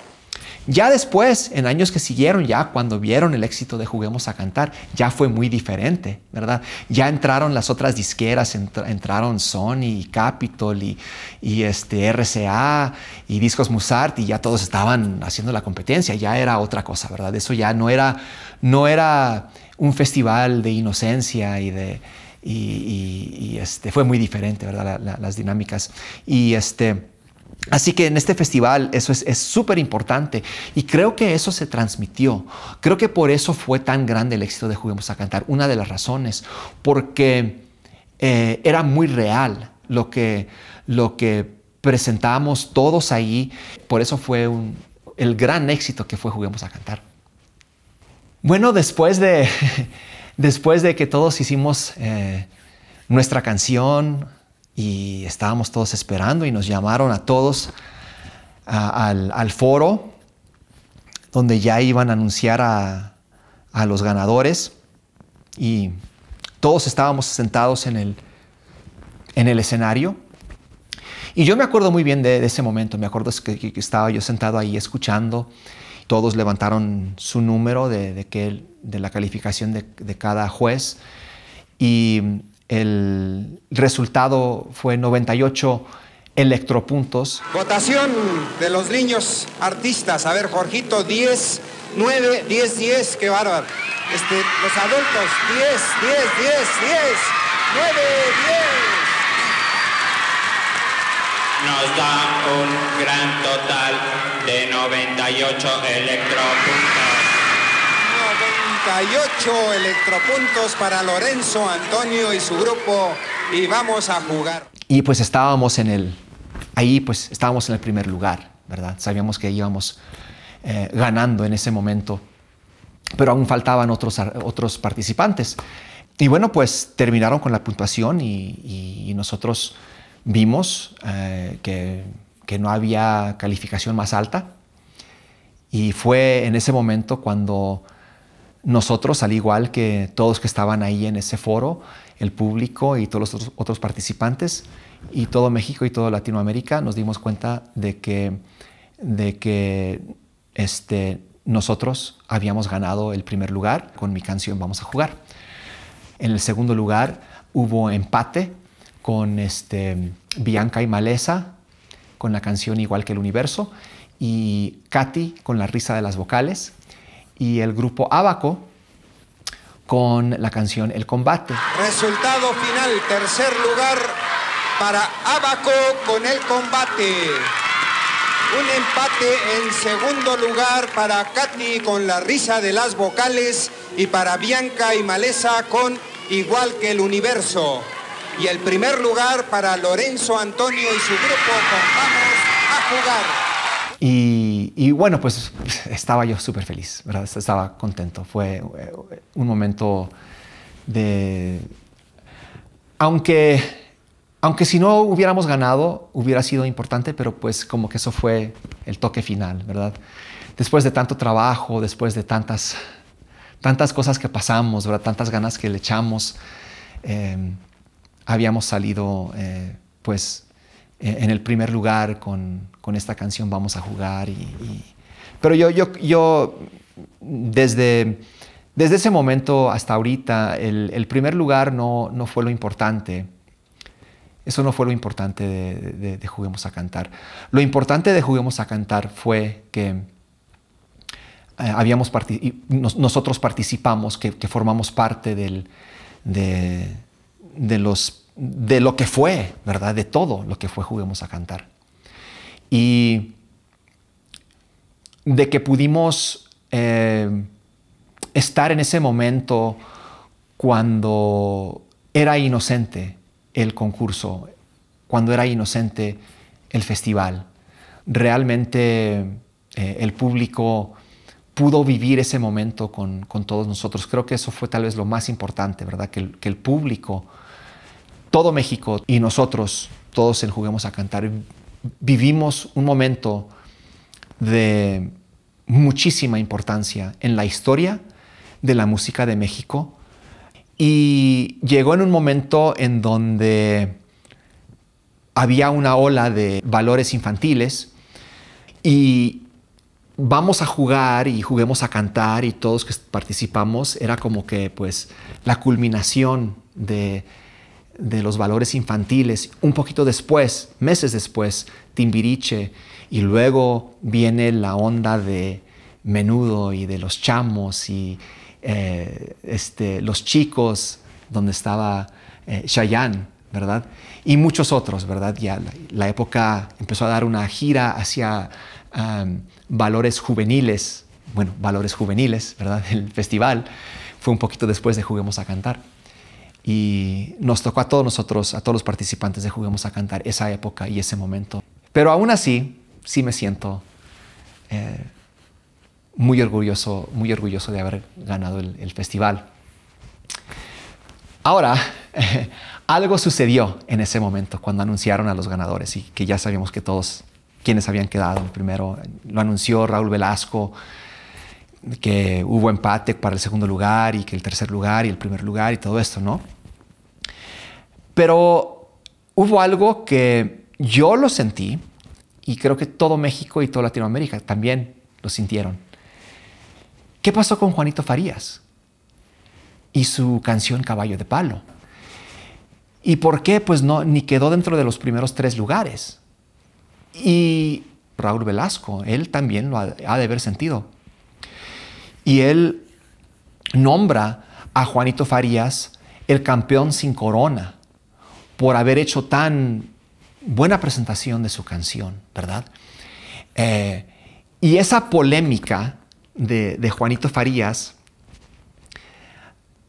Ya después, en años que siguieron, ya cuando vieron el éxito de Juguemos a Cantar, ya fue muy diferente, ¿verdad? Ya entraron las otras disqueras, entraron Sony y Capitol y, este RCA y Discos Musart y ya todos estaban haciendo la competencia, ya era otra cosa, ¿verdad? Eso ya no era, no era un festival de inocencia y de... Y, este, fue muy diferente, ¿verdad? las dinámicas. Y este... Así que en este festival eso es súper importante y creo que eso se transmitió. Creo que por eso fue tan grande el éxito de Juguemos a Cantar. Una de las razones, porque eh, era muy real lo que, lo que presentábamos todos ahí. Por eso fue el gran éxito que fue Juguemos a Cantar. Bueno, después de, [LAUGHS] después de que todos hicimos eh, nuestra canción, y estábamos todos esperando y nos llamaron a todos al, foro donde ya iban a anunciar a, los ganadores y todos estábamos sentados en el, en el escenario. Y yo me acuerdo muy bien de, ese momento, me acuerdo que, estaba yo sentado ahí escuchando, todos levantaron su número de, que, de la calificación de, de cada juez y el resultado fue 98 electropuntos. Votación de los niños artistas. A ver, Jorgito, 10, 9, 10, 10, qué bárbaro. Este, los adultos, 10, 10, 10, 10, 9, 10. Nos da un gran total de 98 electropuntos. 38 electropuntos para Lorenzo Antonio y su grupo y vamos a jugar. Y pues estábamos en el, ahí pues estábamos en el primer lugar, ¿verdad? Sabíamos que íbamos eh, ganando en ese momento, pero aún faltaban otros, otros participantes. Y bueno, pues terminaron con la puntuación y, nosotros vimos eh, que, que no había calificación más alta. Y fue en ese momento cuando nosotros, al igual que todos que estaban ahí en ese foro, el público y todos los otros, participantes, y todo México y toda Latinoamérica, nos dimos cuenta de que, de que este, nosotros habíamos ganado el primer lugar con mi canción Vamos a jugar. En el segundo lugar hubo empate con este, Bianca y Maleza, con la canción Igual que el Universo, y Katy con La Risa de las Vocales, y el grupo Abaco con la canción El Combate. Resultado final, tercer lugar para Abaco con El Combate. Un empate en segundo lugar para Katy con la risa de las vocales y para Bianca y Maleza con Igual que el Universo. Y el primer lugar para Lorenzo Antonio y su grupo con Vamos a jugar. Y, bueno, pues [LAUGHS] estaba yo súper feliz, Estaba contento. Fue eh, un momento de... Aunque, aunque si no hubiéramos ganado, hubiera sido importante, pero pues como que eso fue el toque final, ¿verdad? Después de tanto trabajo, después de tantas, tantas cosas que pasamos, ¿verdad? Tantas ganas que le echamos, eh, habíamos salido, eh, pues eh, en el primer lugar con, esta canción Vamos a jugar. Y, Pero yo, yo, yo desde, desde ese momento hasta ahorita, el, primer lugar no, fue lo importante. Eso no fue lo importante de, de, Juguemos a Cantar. Lo importante de Juguemos a Cantar fue que eh, habíamos nosotros participamos, que, formamos parte del, de, de los de lo que fue, ¿verdad? De todo lo que fue Juguemos a Cantar. Y de que pudimos eh, estar en ese momento cuando era inocente el concurso, cuando era inocente el festival. Realmente eh, el público pudo vivir ese momento con, todos nosotros. Creo que eso fue tal vez lo más importante, ¿verdad? que el público todo México y nosotros, todos en Juguemos a Cantar, vivimos un momento de muchísima importancia en la historia de la música de México y llegó en un momento en donde había una ola de valores infantiles y vamos a jugar y juguemos a cantar y todos que participamos era como que pues la culminación de de los valores infantiles. Un poquito después, meses después, Timbiriche. Y luego viene la onda de Menudo y de los chamos y eh, este, los chicos, donde estaba Shayan, eh, ¿verdad? Y muchos otros, ¿verdad? Ya la, época empezó a dar una gira hacia valores juveniles, bueno, valores juveniles, ¿verdad? [LAUGHS] El festival fue un poquito después de Juguemos a Cantar. Y nos tocó a todos nosotros, a todos los participantes de Juguemos a Cantar, esa época y ese momento. Pero aún así, sí me siento eh, muy orgulloso, muy orgulloso de haber ganado el, festival. Ahora, [LAUGHS] algo sucedió en ese momento cuando anunciaron a los ganadores y que ya sabíamos que todos quienes habían quedado. Primero lo anunció Raúl Velasco, que hubo empate para el segundo lugar y que el tercer lugar y el primer lugar y todo esto, ¿no? Pero hubo algo que yo lo sentí y creo que todo México y toda Latinoamérica también lo sintieron. ¿Qué pasó con Juanito Farías y su canción Caballo de Palo? ¿Y por qué? Pues no, ni quedó dentro de los primeros tres lugares. Y Raúl Velasco, él también lo ha, ha de haber sentido. Y él nombra a Juanito Farías el campeón sin corona por haber hecho tan buena presentación de su canción, ¿verdad? Eh, y esa polémica de, Juanito Farías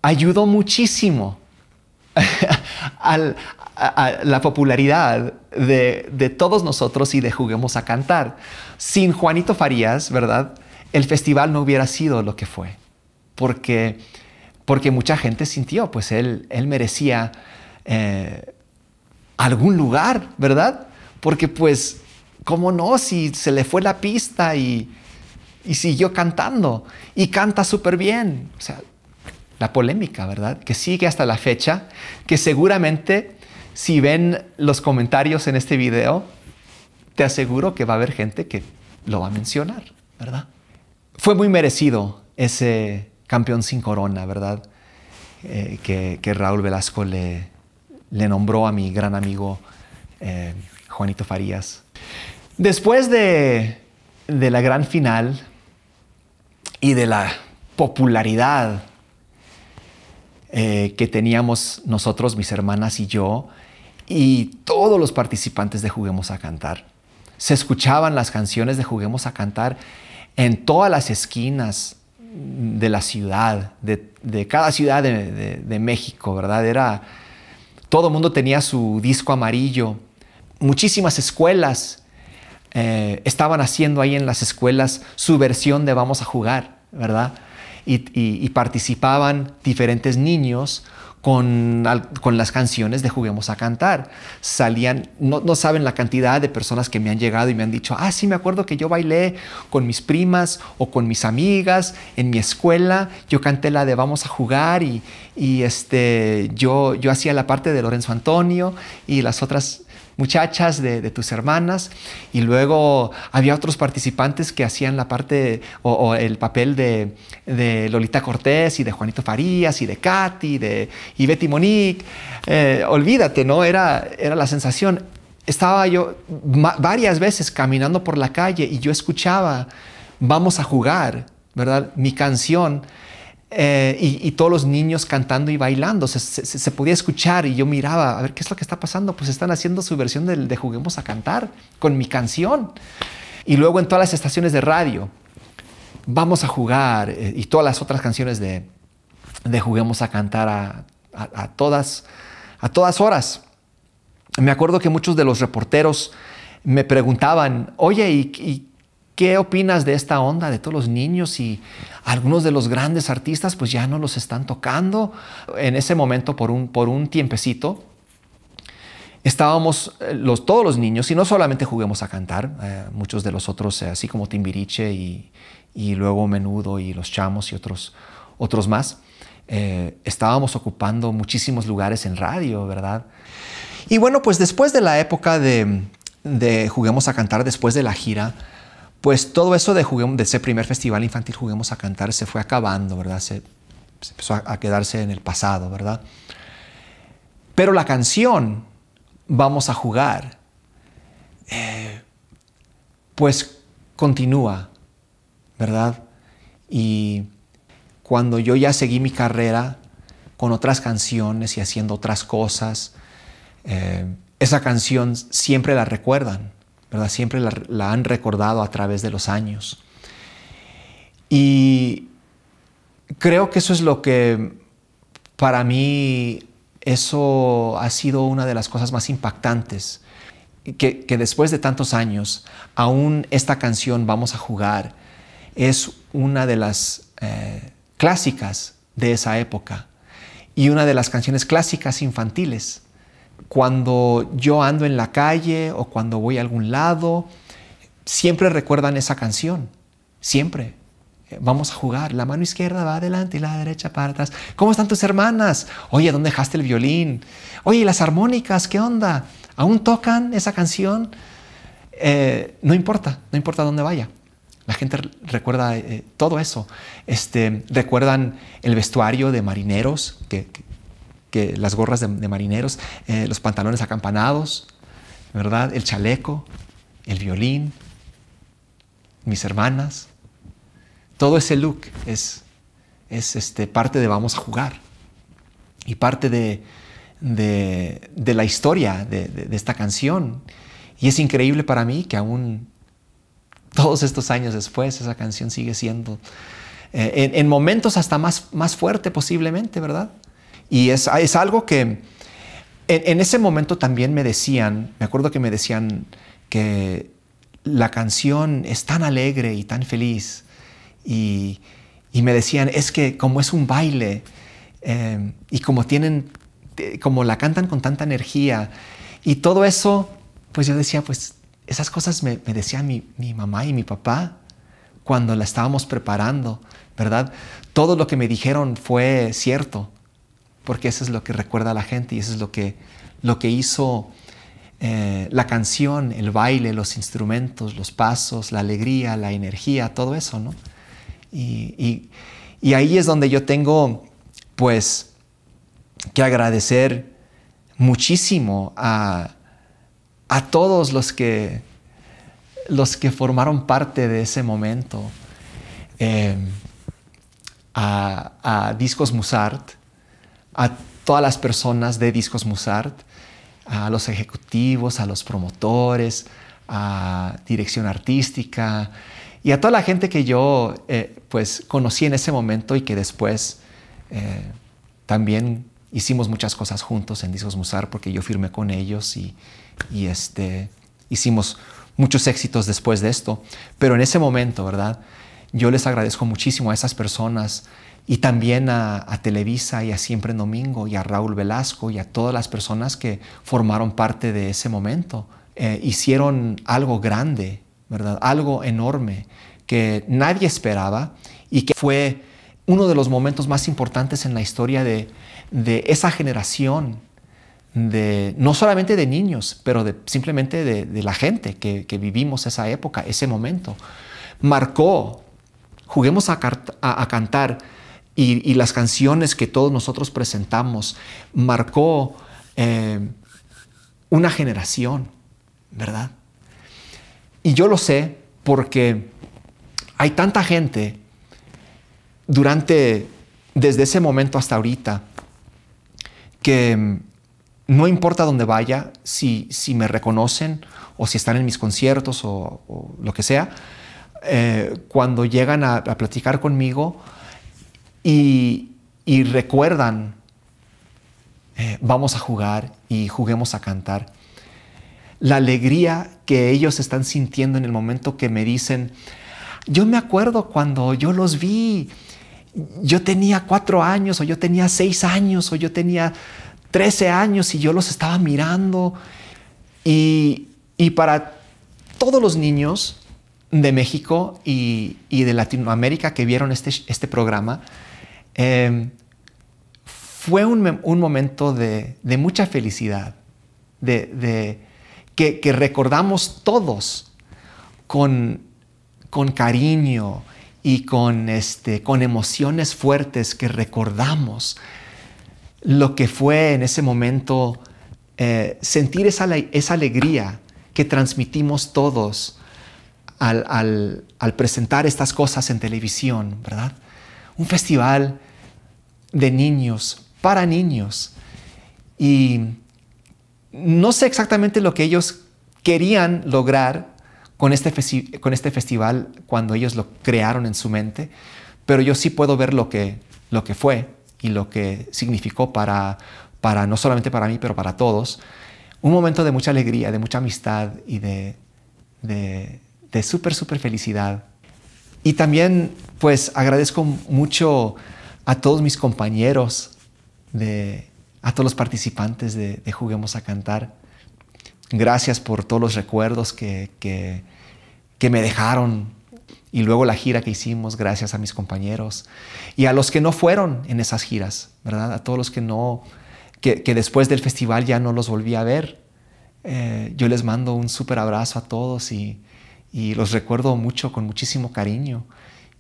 ayudó muchísimo [LAUGHS] a, la popularidad de, de, todos nosotros y de Juguemos a Cantar. Sin Juanito Farías, ¿verdad? el festival no hubiera sido lo que fue, porque, porque mucha gente sintió, pues él, él merecía eh, algún lugar, ¿verdad? Porque pues, ¿cómo no? Si se le fue la pista y, y siguió cantando y canta súper bien. O sea, la polémica, ¿verdad? Que sigue hasta la fecha, que seguramente si ven los comentarios en este video, te aseguro que va a haber gente que lo va a mencionar, ¿verdad? fue muy merecido ese campeón sin corona, ¿verdad? Eh, que, Raúl Velasco le, nombró a mi gran amigo eh, Juanito Farías. Después de, la gran final y de la popularidad eh, que teníamos nosotros, mis hermanas y yo, y todos los participantes de Juguemos a Cantar. Se escuchaban las canciones de Juguemos a Cantar en todas las esquinas de la ciudad, de, cada ciudad de, México, ¿verdad? Era, todo el mundo tenía su disco amarillo, muchísimas escuelas eh, estaban haciendo ahí en las escuelas su versión de vamos a jugar, ¿verdad? y participaban diferentes niños con, con, las canciones de Juguemos a Cantar. Salían, no, saben la cantidad de personas que me han llegado y me han dicho, ah, sí, me acuerdo que yo bailé con mis primas o con mis amigas en mi escuela, yo canté la de Vamos a jugar y, este, yo, yo hacía la parte de Lorenzo Antonio y las otras muchachas, de, tus hermanas, y luego había otros participantes que hacían la parte o, el papel de, Lolita Cortés y de Juanito Farías y de Katy de, y Monique. Eh, olvídate, ¿no? Era, era la sensación. Estaba yo varias veces caminando por la calle y yo escuchaba, vamos a jugar, ¿verdad? Mi canción eh, y, todos los niños cantando y bailando. Se, podía escuchar y yo miraba, a ver, ¿qué es lo que está pasando? Pues están haciendo su versión de, de Juguemos a Cantar con mi canción. Y luego en todas las estaciones de radio, Vamos a jugar eh, y todas las otras canciones de, Juguemos a Cantar a, todas, a todas horas. Me acuerdo que muchos de los reporteros me preguntaban, oye, ¿y, y ¿Qué opinas de esta onda de todos los niños y algunos de los grandes artistas pues ya no los están tocando? En ese momento por un, por un tiempecito estábamos eh, los, todos los niños y no solamente juguemos a cantar, eh, muchos de los otros eh, así como Timbiriche y, luego Menudo y Los Chamos y otros, otros más, estábamos ocupando muchísimos lugares en radio, ¿verdad? Y bueno, pues después de la época de, de Juguemos a Cantar, después de la gira, pues todo eso de, ese primer festival infantil Juguemos a Cantar se fue acabando, ¿verdad? Se, empezó a, quedarse en el pasado, ¿verdad? Pero la canción, Vamos a jugar, eh, pues continúa, ¿verdad? Y cuando yo ya seguí mi carrera con otras canciones y haciendo otras cosas, eh, esa canción siempre la recuerdan, Siempre la, han recordado a través de los años. Y creo que eso es lo que para mí, eso ha sido una de las cosas más impactantes, que, después de tantos años, aún esta canción Vamos a jugar es una de las eh, clásicas de esa época y una de las canciones clásicas infantiles cuando yo ando en la calle o cuando voy a algún lado, siempre recuerdan esa canción, siempre. Eh, vamos a jugar, la mano izquierda va adelante y la derecha para atrás. ¿Cómo están tus hermanas? Oye, ¿dónde dejaste el violín? Oye, las armónicas? ¿Qué onda? ¿Aún tocan esa canción? Eh, no importa, no importa dónde vaya. La gente recuerda eh, todo eso. Este, recuerdan el vestuario de marineros que que las gorras de, marineros, eh, los pantalones acampanados, ¿verdad? El chaleco, el violín, mis hermanas. Todo ese look es, es este, parte de vamos a jugar y parte de, de, la historia de, esta canción. Y es increíble para mí que aún todos estos años después esa canción sigue siendo eh, en, en, momentos hasta más, más fuerte posiblemente, ¿verdad? Y es, algo que en, ese momento también me decían, me acuerdo que me decían que la canción es tan alegre y tan feliz. Y, me decían, es que como es un baile eh, y como tienen, como la cantan con tanta energía y todo eso, pues yo decía, pues esas cosas me, decían mi, mi mamá y mi papá cuando la estábamos preparando, ¿verdad? Todo lo que me dijeron fue cierto porque eso es lo que recuerda a la gente y eso es lo que, lo que hizo eh, la canción, el baile, los instrumentos, los pasos, la alegría, la energía, todo eso, ¿no? Y, ahí es donde yo tengo, pues, que agradecer muchísimo a, todos los que, los que formaron parte de ese momento, eh, a, a Discos Musart, a todas las personas de Discos Musart, a los ejecutivos, a los promotores, a dirección artística y a toda la gente que yo eh, pues conocí en ese momento y que después eh, también hicimos muchas cosas juntos en Discos Musart porque yo firmé con ellos y, este, hicimos muchos éxitos después de esto. Pero en ese momento, ¿verdad? Yo les agradezco muchísimo a esas personas y también a, Televisa y a Siempre en Domingo y a Raúl Velasco y a todas las personas que formaron parte de ese momento. Eh, hicieron algo grande, ¿verdad? Algo enorme que nadie esperaba y que fue uno de los momentos más importantes en la historia de, de esa generación, de, no solamente de niños, pero de, simplemente de, la gente que, vivimos esa época, ese momento. Marcó, juguemos a cantar y, las canciones que todos nosotros presentamos marcó eh, una generación, ¿verdad? Y yo lo sé porque hay tanta gente durante, desde ese momento hasta ahorita, que mm, no importa dónde vaya, si, me reconocen o si están en mis conciertos o, lo que sea, eh, cuando llegan a platicar conmigo, y, recuerdan, eh, vamos a jugar y juguemos a cantar. La alegría que ellos están sintiendo en el momento que me dicen, yo me acuerdo cuando yo los vi, yo tenía cuatro años o yo tenía seis años o yo tenía trece años y yo los estaba mirando. Y, para todos los niños de México y, de Latinoamérica que vieron este, este programa, Em, fue un, momento de, mucha felicidad, de, que, recordamos todos con, con cariño y con, este, con emociones fuertes que recordamos lo que fue en ese momento eh, sentir esa, alegría que transmitimos todos al, al presentar estas cosas en televisión, ¿verdad? un festival de niños, para niños. Y no sé exactamente lo que ellos querían lograr con este, con este festival cuando ellos lo crearon en su mente, pero yo sí puedo ver lo que, lo que fue y lo que significó para, para, no solamente para mí, pero para todos. Un momento de mucha alegría, de mucha amistad y de, de, de súper, súper felicidad. Y también pues agradezco mucho a todos mis compañeros, de, a todos los participantes de, Juguemos a Cantar. Gracias por todos los recuerdos que, que, me dejaron y luego la gira que hicimos, gracias a mis compañeros y a los que no fueron en esas giras, ¿verdad? A todos los que no, que, después del festival ya no los volví a ver. Eh, yo les mando un súper abrazo a todos y, y los recuerdo mucho con muchísimo cariño.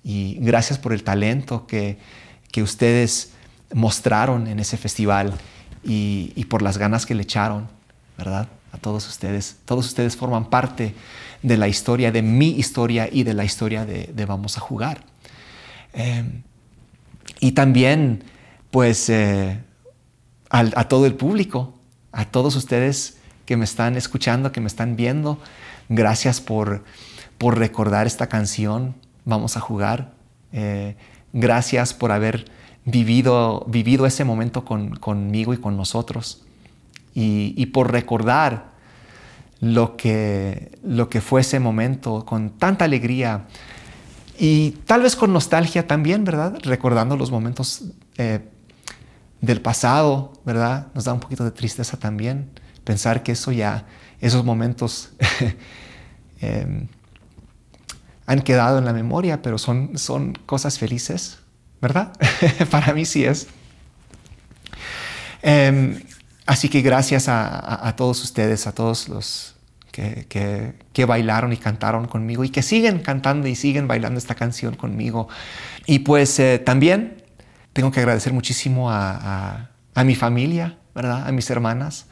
Y gracias por el talento que, ustedes mostraron en ese festival y, por las ganas que le echaron, ¿verdad? A todos ustedes. Todos ustedes forman parte de la historia, de mi historia y de la historia de, Vamos a Jugar. Em, y también, pues, eh, a todo el público, a todos ustedes que me están escuchando, que me están viendo, Gracias por, recordar esta canción. Vamos a jugar. Eh, gracias por haber vivido, ese momento conmigo y con nosotros. Y, por recordar lo que, lo que fue ese momento con tanta alegría y tal vez con nostalgia también, ¿verdad? Recordando los momentos eh, del pasado, ¿verdad? Nos da un poquito de tristeza también pensar que eso ya, esos momentos [LAUGHS] em, han quedado en la memoria, pero son, son cosas felices, ¿verdad? [LAUGHS] Para mí sí es. Em, así que gracias a, todos ustedes, a todos los que, bailaron y cantaron conmigo y que siguen cantando y siguen bailando esta canción conmigo. Y pues eh, también tengo que agradecer muchísimo a, a mi familia, ¿verdad? A mis hermanas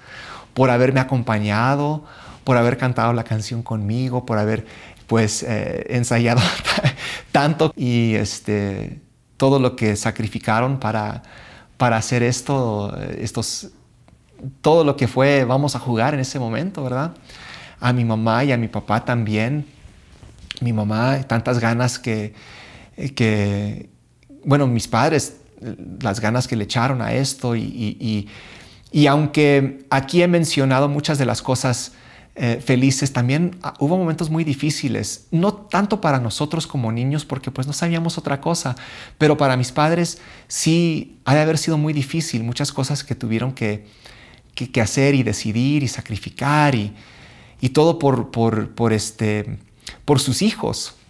por haberme acompañado, por haber cantado la canción conmigo, por haber pues eh, ensayado [LAUGHS] tanto y este, todo lo que sacrificaron para, para hacer esto, eh, estos, todo lo que fue vamos a jugar en ese momento, ¿verdad? A mi mamá y a mi papá también. Mi mamá, tantas ganas que, eh, que bueno, mis padres, las ganas que le echaron a esto y y aunque aquí he mencionado muchas de las cosas eh, felices, también ah, hubo momentos muy difíciles, no tanto para nosotros como niños, porque pues no sabíamos otra cosa, pero para mis padres sí ha de haber sido muy difícil, muchas cosas que tuvieron que, hacer y decidir y sacrificar y, y todo por, por, por, este, por sus hijos. [CLEARS THROAT]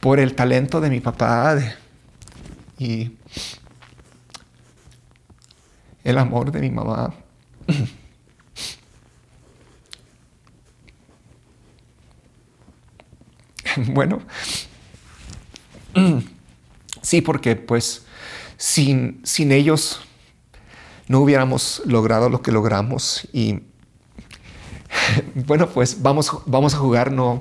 por el talento de mi papá y el amor de mi mamá. [LAUGHS] bueno, sí, porque pues sin, sin ellos no hubiéramos logrado lo que logramos y [LAUGHS] bueno, pues vamos, vamos a jugar, no,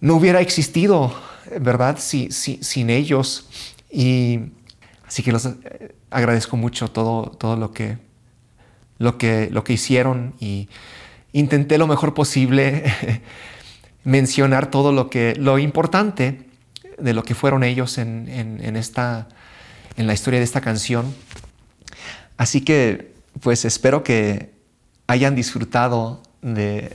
no hubiera existido, ¿verdad? sin ellos. Y así que los eh, agradezco mucho todo, todo lo, que, lo, que, lo que hicieron y intenté lo mejor posible [LAUGHS] mencionar todo lo, que, lo importante de lo que fueron ellos en, esta, en la historia de esta canción. Así que pues espero que hayan disfrutado de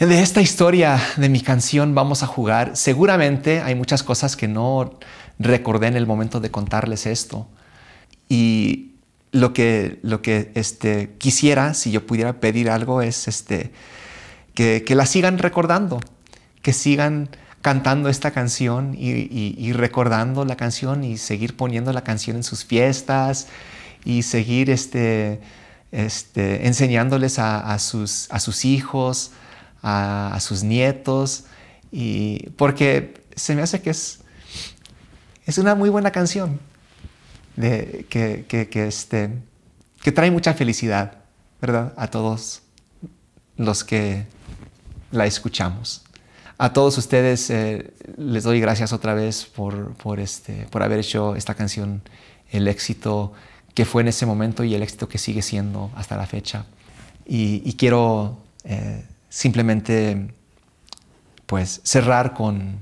de esta historia de mi canción vamos a jugar. Seguramente hay muchas cosas que no recordé en el momento de contarles esto. Y lo que, este, quisiera, si yo pudiera pedir algo, es este, que, la sigan recordando, que sigan cantando esta canción y, recordando la canción y seguir poniendo la canción en sus fiestas y seguir este, este, enseñándoles a sus hijos a, sus nietos, y porque se me hace que es, es una muy buena canción de, que, que, este, trae mucha felicidad, ¿verdad? A todos los que la escuchamos. A todos ustedes eh, les doy gracias otra vez por, este, por haber hecho esta canción el éxito que fue en ese momento y el éxito que sigue siendo hasta la fecha. Y, quiero eh, simplemente pues cerrar con,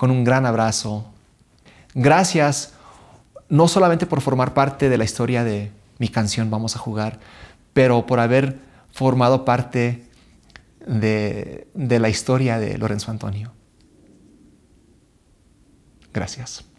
un gran abrazo. Gracias no solamente por formar parte de la historia de mi canción Vamos a jugar, pero por haber formado parte de la historia de Lorenzo Antonio. Gracias.